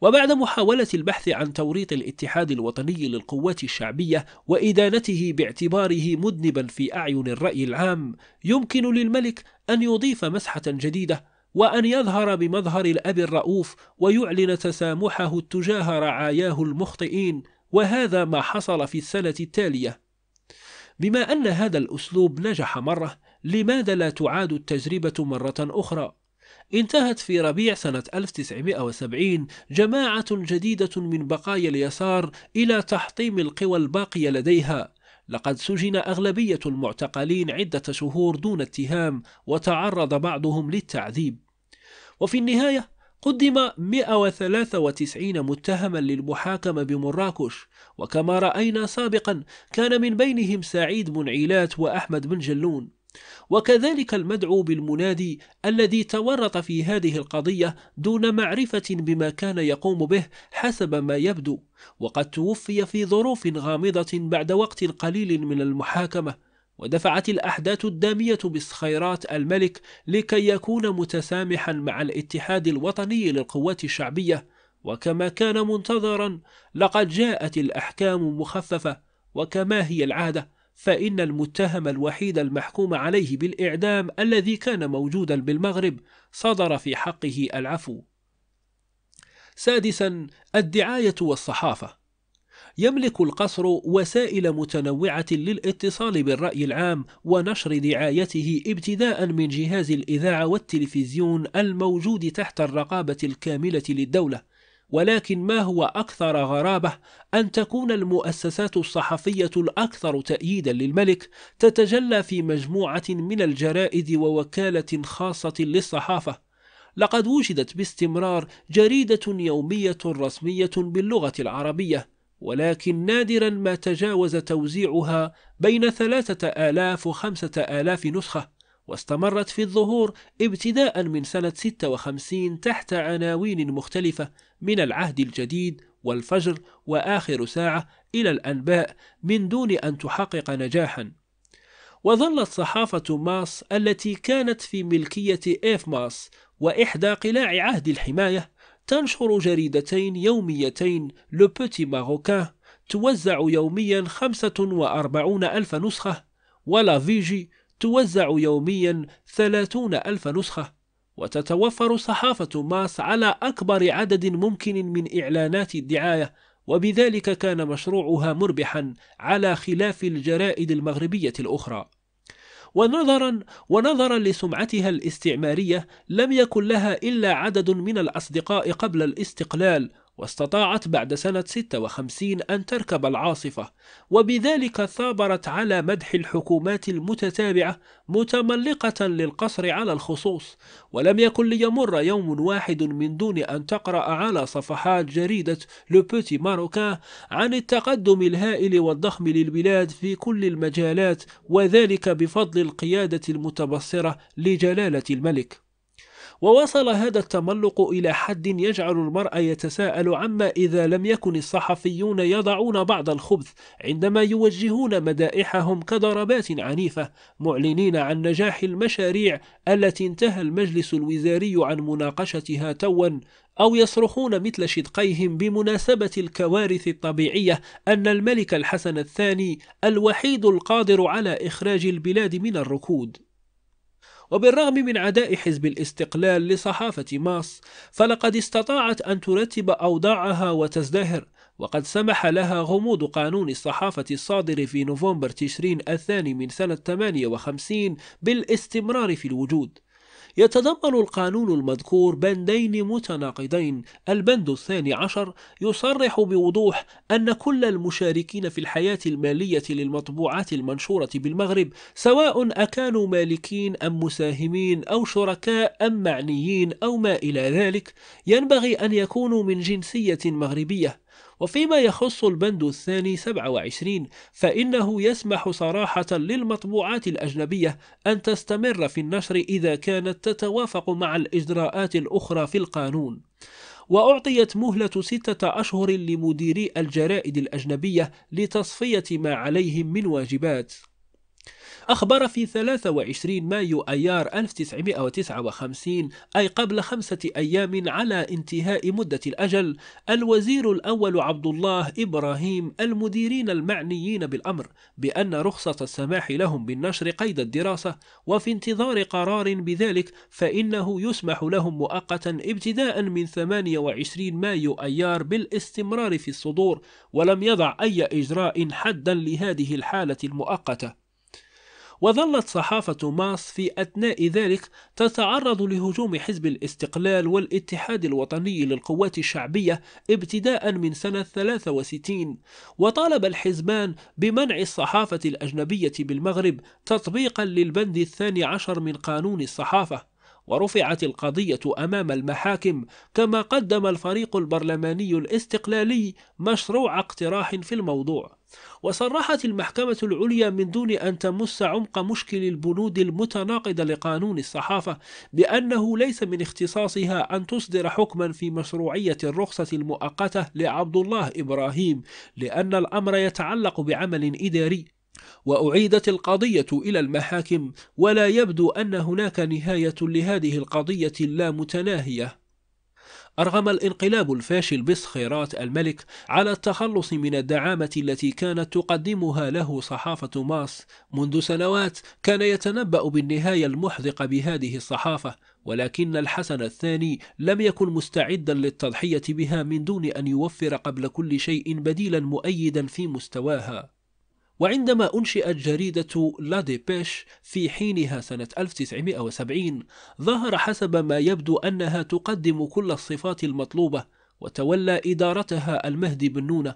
S1: وبعد محاولة البحث عن توريط الاتحاد الوطني للقوات الشعبية وإدانته باعتباره مذنبا في أعين الرأي العام يمكن للملك أن يضيف مسحة جديدة وأن يظهر بمظهر الأب الرؤوف ويعلن تسامحه تجاه رعاياه المخطئين وهذا ما حصل في السنة التالية بما أن هذا الأسلوب نجح مرة لماذا لا تعاد التجربة مرة أخرى؟ انتهت في ربيع سنة 1970 جماعة جديدة من بقايا اليسار إلى تحطيم القوى الباقية لديها لقد سجن أغلبية المعتقلين عدة شهور دون اتهام وتعرض بعضهم للتعذيب وفي النهاية قدم 193 متهما للمحاكمة بمراكش وكما رأينا سابقا كان من بينهم سعيد بن عيلات وأحمد بن جلون وكذلك المدعو بالمنادي الذي تورط في هذه القضية دون معرفة بما كان يقوم به حسب ما يبدو وقد توفي في ظروف غامضة بعد وقت قليل من المحاكمة ودفعت الأحداث الدامية بالخيرات الملك لكي يكون متسامحا مع الاتحاد الوطني للقوات الشعبية وكما كان منتظرا لقد جاءت الأحكام مخففة وكما هي العادة فإن المتهم الوحيد المحكوم عليه بالإعدام الذي كان موجودا بالمغرب صدر في حقه العفو. سادسا الدعاية والصحافة يملك القصر وسائل متنوعة للاتصال بالرأي العام ونشر دعايته ابتداء من جهاز الإذاعة والتلفزيون الموجود تحت الرقابة الكاملة للدولة ولكن ما هو أكثر غرابة أن تكون المؤسسات الصحفية الأكثر تأييدا للملك تتجلى في مجموعة من الجرائد ووكالة خاصة للصحافة لقد وجدت باستمرار جريدة يومية رسمية باللغة العربية ولكن نادرا ما تجاوز توزيعها بين ثلاثة آلاف وخمسة آلاف نسخة واستمرت في الظهور ابتداء من سنة 56 تحت عناوين مختلفة من العهد الجديد والفجر وآخر ساعة إلى الأنباء من دون أن تحقق نجاحا وظلت صحافة ماس التي كانت في ملكية إيف ماس وإحدى قلاع عهد الحماية تنشر جريدتين يوميتين لو بوتي ماروكان توزع يوميا 45 ألف نسخة ولا فيجي توزع يوميا ثلاثون ألف نسخة وتتوفر صحافة ماس على أكبر عدد ممكن من إعلانات الدعاية وبذلك كان مشروعها مربحا على خلاف الجرائد المغربية الأخرى ونظرا ونظرا لسمعتها الاستعمارية لم يكن لها إلا عدد من الأصدقاء قبل الاستقلال واستطاعت بعد سنة 56 أن تركب العاصفة وبذلك ثابرت على مدح الحكومات المتتابعة متملقة للقصر على الخصوص ولم يكن ليمر يوم واحد من دون أن تقرأ على صفحات جريدة لو ماروكا عن التقدم الهائل والضخم للبلاد في كل المجالات وذلك بفضل القيادة المتبصرة لجلالة الملك ووصل هذا التملق إلى حد يجعل المرء يتساءل عما إذا لم يكن الصحفيون يضعون بعض الخبث عندما يوجهون مدائحهم كضربات عنيفة معلنين عن نجاح المشاريع التي انتهى المجلس الوزاري عن مناقشتها توا أو يصرخون مثل شدقيهم بمناسبة الكوارث الطبيعية أن الملك الحسن الثاني الوحيد القادر على إخراج البلاد من الركود وبالرغم من عداء حزب الاستقلال لصحافة ماس فلقد استطاعت أن ترتب أوضاعها وتزدهر وقد سمح لها غموض قانون الصحافة الصادر في نوفمبر تشرين الثاني من سنة 58 بالاستمرار في الوجود يتضمن القانون المذكور بندين متناقضين البند الثاني عشر يصرح بوضوح أن كل المشاركين في الحياة المالية للمطبوعات المنشورة بالمغرب سواء أكانوا مالكين أم مساهمين أو شركاء أم معنيين أو ما إلى ذلك ينبغي أن يكونوا من جنسية مغربية وفيما يخص البند الثاني 27 فإنه يسمح صراحة للمطبوعات الأجنبية أن تستمر في النشر إذا كانت تتوافق مع الإجراءات الأخرى في القانون وأعطيت مهلة ستة أشهر لمديري الجرائد الأجنبية لتصفية ما عليهم من واجبات أخبر في 23 مايو أيار 1959 أي قبل خمسة أيام على انتهاء مدة الأجل الوزير الأول عبد الله إبراهيم المديرين المعنيين بالأمر بأن رخصة السماح لهم بالنشر قيد الدراسة وفي انتظار قرار بذلك فإنه يسمح لهم مؤقتا ابتداء من 28 مايو أيار بالاستمرار في الصدور ولم يضع أي إجراء حدا لهذه الحالة المؤقتة وظلت صحافة ماس في أثناء ذلك تتعرض لهجوم حزب الاستقلال والاتحاد الوطني للقوات الشعبية ابتداء من سنة 63 وطالب الحزبان بمنع الصحافة الأجنبية بالمغرب تطبيقا للبند الثاني عشر من قانون الصحافة ورفعت القضية أمام المحاكم كما قدم الفريق البرلماني الاستقلالي مشروع اقتراح في الموضوع وصرحت المحكمة العليا من دون أن تمس عمق مشكل البنود المتناقضة لقانون الصحافة بأنه ليس من اختصاصها أن تصدر حكما في مشروعية الرخصة المؤقتة لعبد الله إبراهيم لأن الأمر يتعلق بعمل إداري وأعيدت القضية إلى المحاكم ولا يبدو أن هناك نهاية لهذه القضية اللامتناهية أرغم الانقلاب الفاشل بسخيرات الملك على التخلص من الدعامة التي كانت تقدمها له صحافة ماس منذ سنوات كان يتنبأ بالنهاية المحذقة بهذه الصحافة ولكن الحسن الثاني لم يكن مستعدا للتضحية بها من دون أن يوفر قبل كل شيء بديلا مؤيدا في مستواها وعندما أنشئت جريدة لا ديبيش في حينها سنة 1970 ظهر حسب ما يبدو أنها تقدم كل الصفات المطلوبة وتولى إدارتها المهدي بن نونة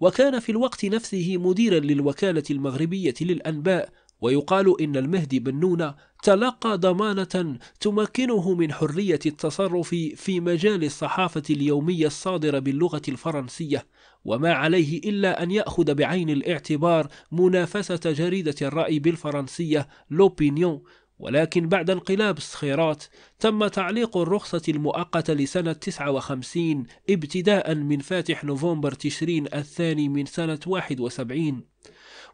S1: وكان في الوقت نفسه مديرا للوكالة المغربية للأنباء ويقال إن المهدي بن نونة تلقى ضمانة تمكنه من حرية التصرف في مجال الصحافة اليومية الصادرة باللغة الفرنسية وما عليه إلا أن يأخذ بعين الاعتبار منافسة جريدة الرأي بالفرنسية لوبينيون ولكن بعد انقلاب الصخيرات تم تعليق الرخصة المؤقتة لسنة 59 ابتداء من فاتح نوفمبر تشرين الثاني من سنة 71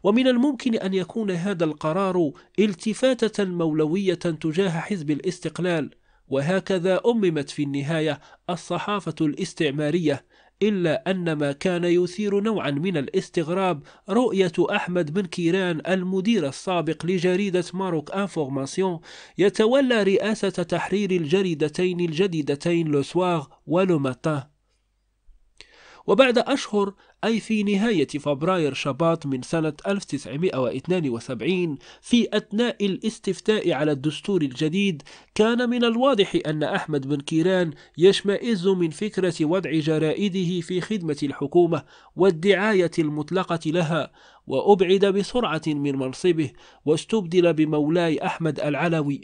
S1: ومن الممكن أن يكون هذا القرار التفاتة مولوية تجاه حزب الاستقلال وهكذا أممت في النهاية الصحافة الاستعمارية إلا أن ما كان يثير نوعا من الاستغراب رؤية أحمد بن كيران المدير السابق لجريدة ماروك انفورماسيون يتولى رئاسة تحرير الجريدتين الجديدتين لوسواغ سوار ولو ماتان وبعد أشهر أي في نهاية فبراير شباط من سنة 1972 في أثناء الاستفتاء على الدستور الجديد كان من الواضح أن أحمد بن كيران يشمئز من فكرة وضع جرائده في خدمة الحكومة والدعاية المطلقة لها وأبعد بسرعة من منصبه واستبدل بمولاي أحمد العلوي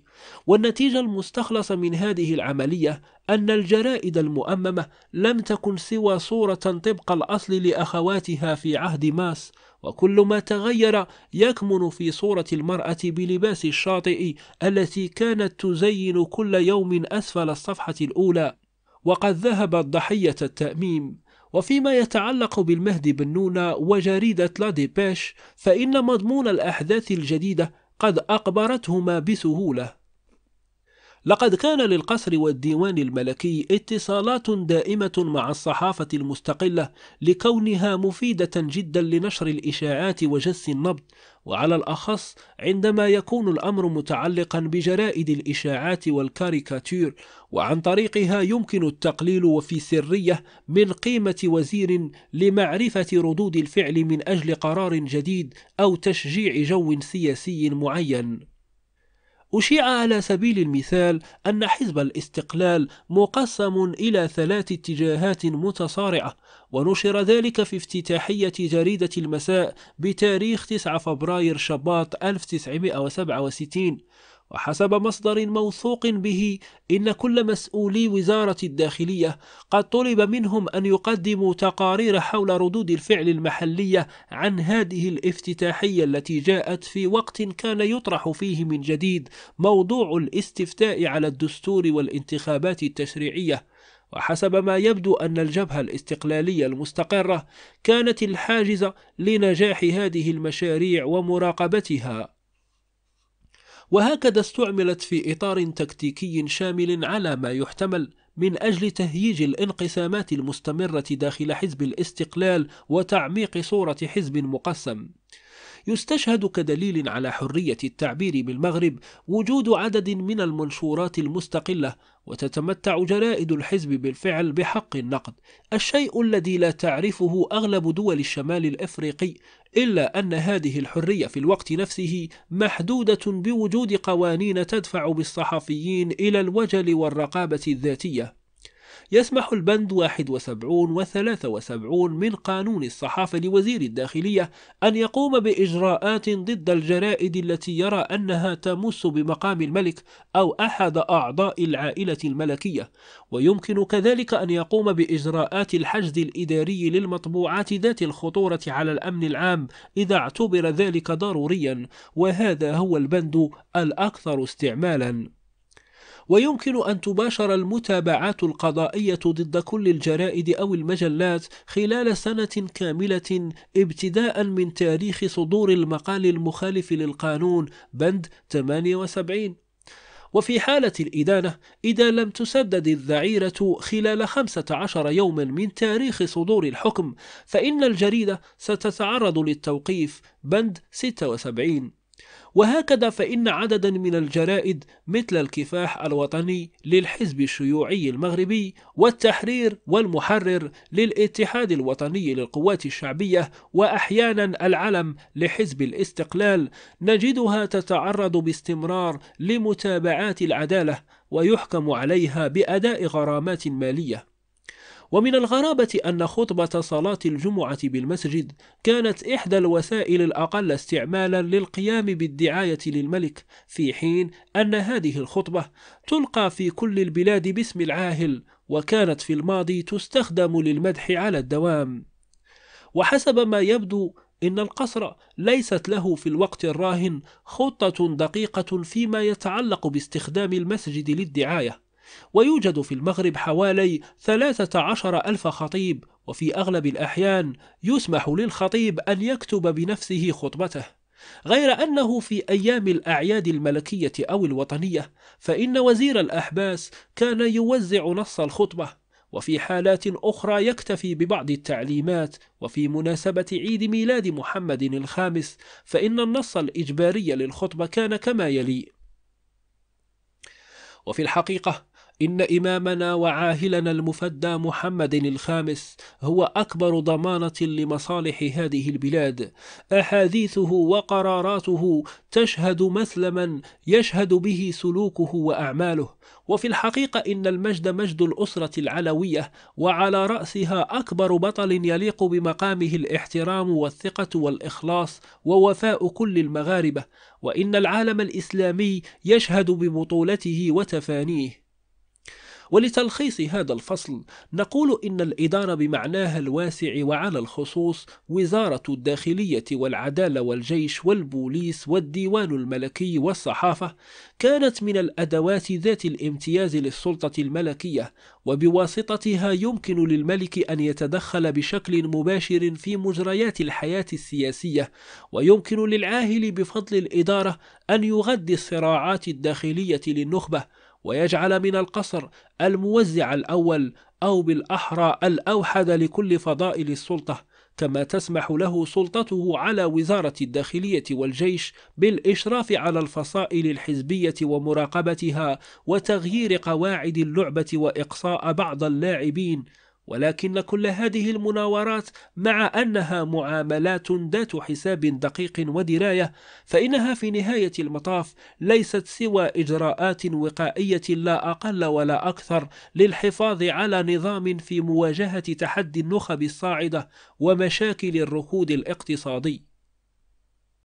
S1: والنتيجة المستخلصة من هذه العملية أن الجرائد المؤممة لم تكن سوى صورة طبق الأصل لأخ أخواتها في عهد ماس وكل ما تغير يكمن في صورة المرأة بلباس الشاطئ التي كانت تزين كل يوم أسفل الصفحة الأولى وقد ذهبت ضحية التأميم وفيما يتعلق بالمهد بن نونة وجريدة لا فإن مضمون الأحداث الجديدة قد أقبرتهما بسهولة لقد كان للقصر والديوان الملكي اتصالات دائمة مع الصحافة المستقلة لكونها مفيدة جدا لنشر الإشاعات وجس النبض وعلى الأخص عندما يكون الأمر متعلقا بجرائد الإشاعات والكاريكاتير وعن طريقها يمكن التقليل وفي سرية من قيمة وزير لمعرفة ردود الفعل من أجل قرار جديد أو تشجيع جو سياسي معين أشيع على سبيل المثال أن حزب الاستقلال مقسم إلى ثلاث اتجاهات متصارعة ونشر ذلك في افتتاحية جريدة المساء بتاريخ 9 فبراير شباط 1967 وحسب مصدر موثوق به إن كل مسؤولي وزارة الداخلية قد طلب منهم أن يقدموا تقارير حول ردود الفعل المحلية عن هذه الافتتاحية التي جاءت في وقت كان يطرح فيه من جديد موضوع الاستفتاء على الدستور والانتخابات التشريعية وحسب ما يبدو أن الجبهة الاستقلالية المستقرة كانت الحاجز لنجاح هذه المشاريع ومراقبتها وهكذا استعملت في إطار تكتيكي شامل على ما يحتمل من أجل تهييج الانقسامات المستمرة داخل حزب الاستقلال وتعميق صورة حزب مقسم يستشهد كدليل على حرية التعبير بالمغرب وجود عدد من المنشورات المستقلة وتتمتع جرائد الحزب بالفعل بحق النقد الشيء الذي لا تعرفه أغلب دول الشمال الأفريقي إلا أن هذه الحرية في الوقت نفسه محدودة بوجود قوانين تدفع بالصحفيين إلى الوجل والرقابة الذاتية يسمح البند 71 و 73 من قانون الصحافة لوزير الداخلية أن يقوم بإجراءات ضد الجرائد التي يرى أنها تمس بمقام الملك أو أحد أعضاء العائلة الملكية ويمكن كذلك أن يقوم بإجراءات الحجز الإداري للمطبوعات ذات الخطورة على الأمن العام إذا اعتبر ذلك ضروريا وهذا هو البند الأكثر استعمالا ويمكن أن تباشر المتابعات القضائية ضد كل الجرائد أو المجلات خلال سنة كاملة ابتداء من تاريخ صدور المقال المخالف للقانون بند 78 وفي حالة الإدانة إذا لم تسدد الذعيرة خلال 15 يوما من تاريخ صدور الحكم فإن الجريدة ستتعرض للتوقيف بند 76 وهكذا فإن عددا من الجرائد مثل الكفاح الوطني للحزب الشيوعي المغربي والتحرير والمحرر للاتحاد الوطني للقوات الشعبية وأحيانا العلم لحزب الاستقلال نجدها تتعرض باستمرار لمتابعات العدالة ويحكم عليها بأداء غرامات مالية ومن الغرابة أن خطبة صلاة الجمعة بالمسجد كانت إحدى الوسائل الأقل استعمالا للقيام بالدعاية للملك في حين أن هذه الخطبة تلقى في كل البلاد باسم العاهل وكانت في الماضي تستخدم للمدح على الدوام وحسب ما يبدو إن القصر ليست له في الوقت الراهن خطة دقيقة فيما يتعلق باستخدام المسجد للدعاية ويوجد في المغرب حوالي 13 ألف خطيب وفي أغلب الأحيان يسمح للخطيب أن يكتب بنفسه خطبته غير أنه في أيام الأعياد الملكية أو الوطنية فإن وزير الأحباس كان يوزع نص الخطبة وفي حالات أخرى يكتفي ببعض التعليمات وفي مناسبة عيد ميلاد محمد الخامس فإن النص الإجباري للخطبة كان كما يلي وفي الحقيقة إن إمامنا وعاهلنا المفدى محمد الخامس هو أكبر ضمانة لمصالح هذه البلاد أحاديثه وقراراته تشهد مثلما يشهد به سلوكه وأعماله وفي الحقيقة إن المجد مجد الأسرة العلوية وعلى رأسها أكبر بطل يليق بمقامه الاحترام والثقة والإخلاص ووفاء كل المغاربة وإن العالم الإسلامي يشهد ببطولته وتفانيه ولتلخيص هذا الفصل نقول إن الإدارة بمعناها الواسع وعلى الخصوص وزارة الداخلية والعدالة والجيش والبوليس والديوان الملكي والصحافة كانت من الأدوات ذات الامتياز للسلطة الملكية وبواسطتها يمكن للملك أن يتدخل بشكل مباشر في مجريات الحياة السياسية ويمكن للعاهل بفضل الإدارة أن يغذي الصراعات الداخلية للنخبة ويجعل من القصر الموزع الأول أو بالأحرى الأوحد لكل فضائل السلطة كما تسمح له سلطته على وزارة الداخلية والجيش بالإشراف على الفصائل الحزبية ومراقبتها وتغيير قواعد اللعبة وإقصاء بعض اللاعبين ولكن كل هذه المناورات مع أنها معاملات ذات حساب دقيق ودراية فإنها في نهاية المطاف ليست سوى إجراءات وقائية لا أقل ولا أكثر للحفاظ على نظام في مواجهة تحدي النخب الصاعدة ومشاكل الركود الاقتصادي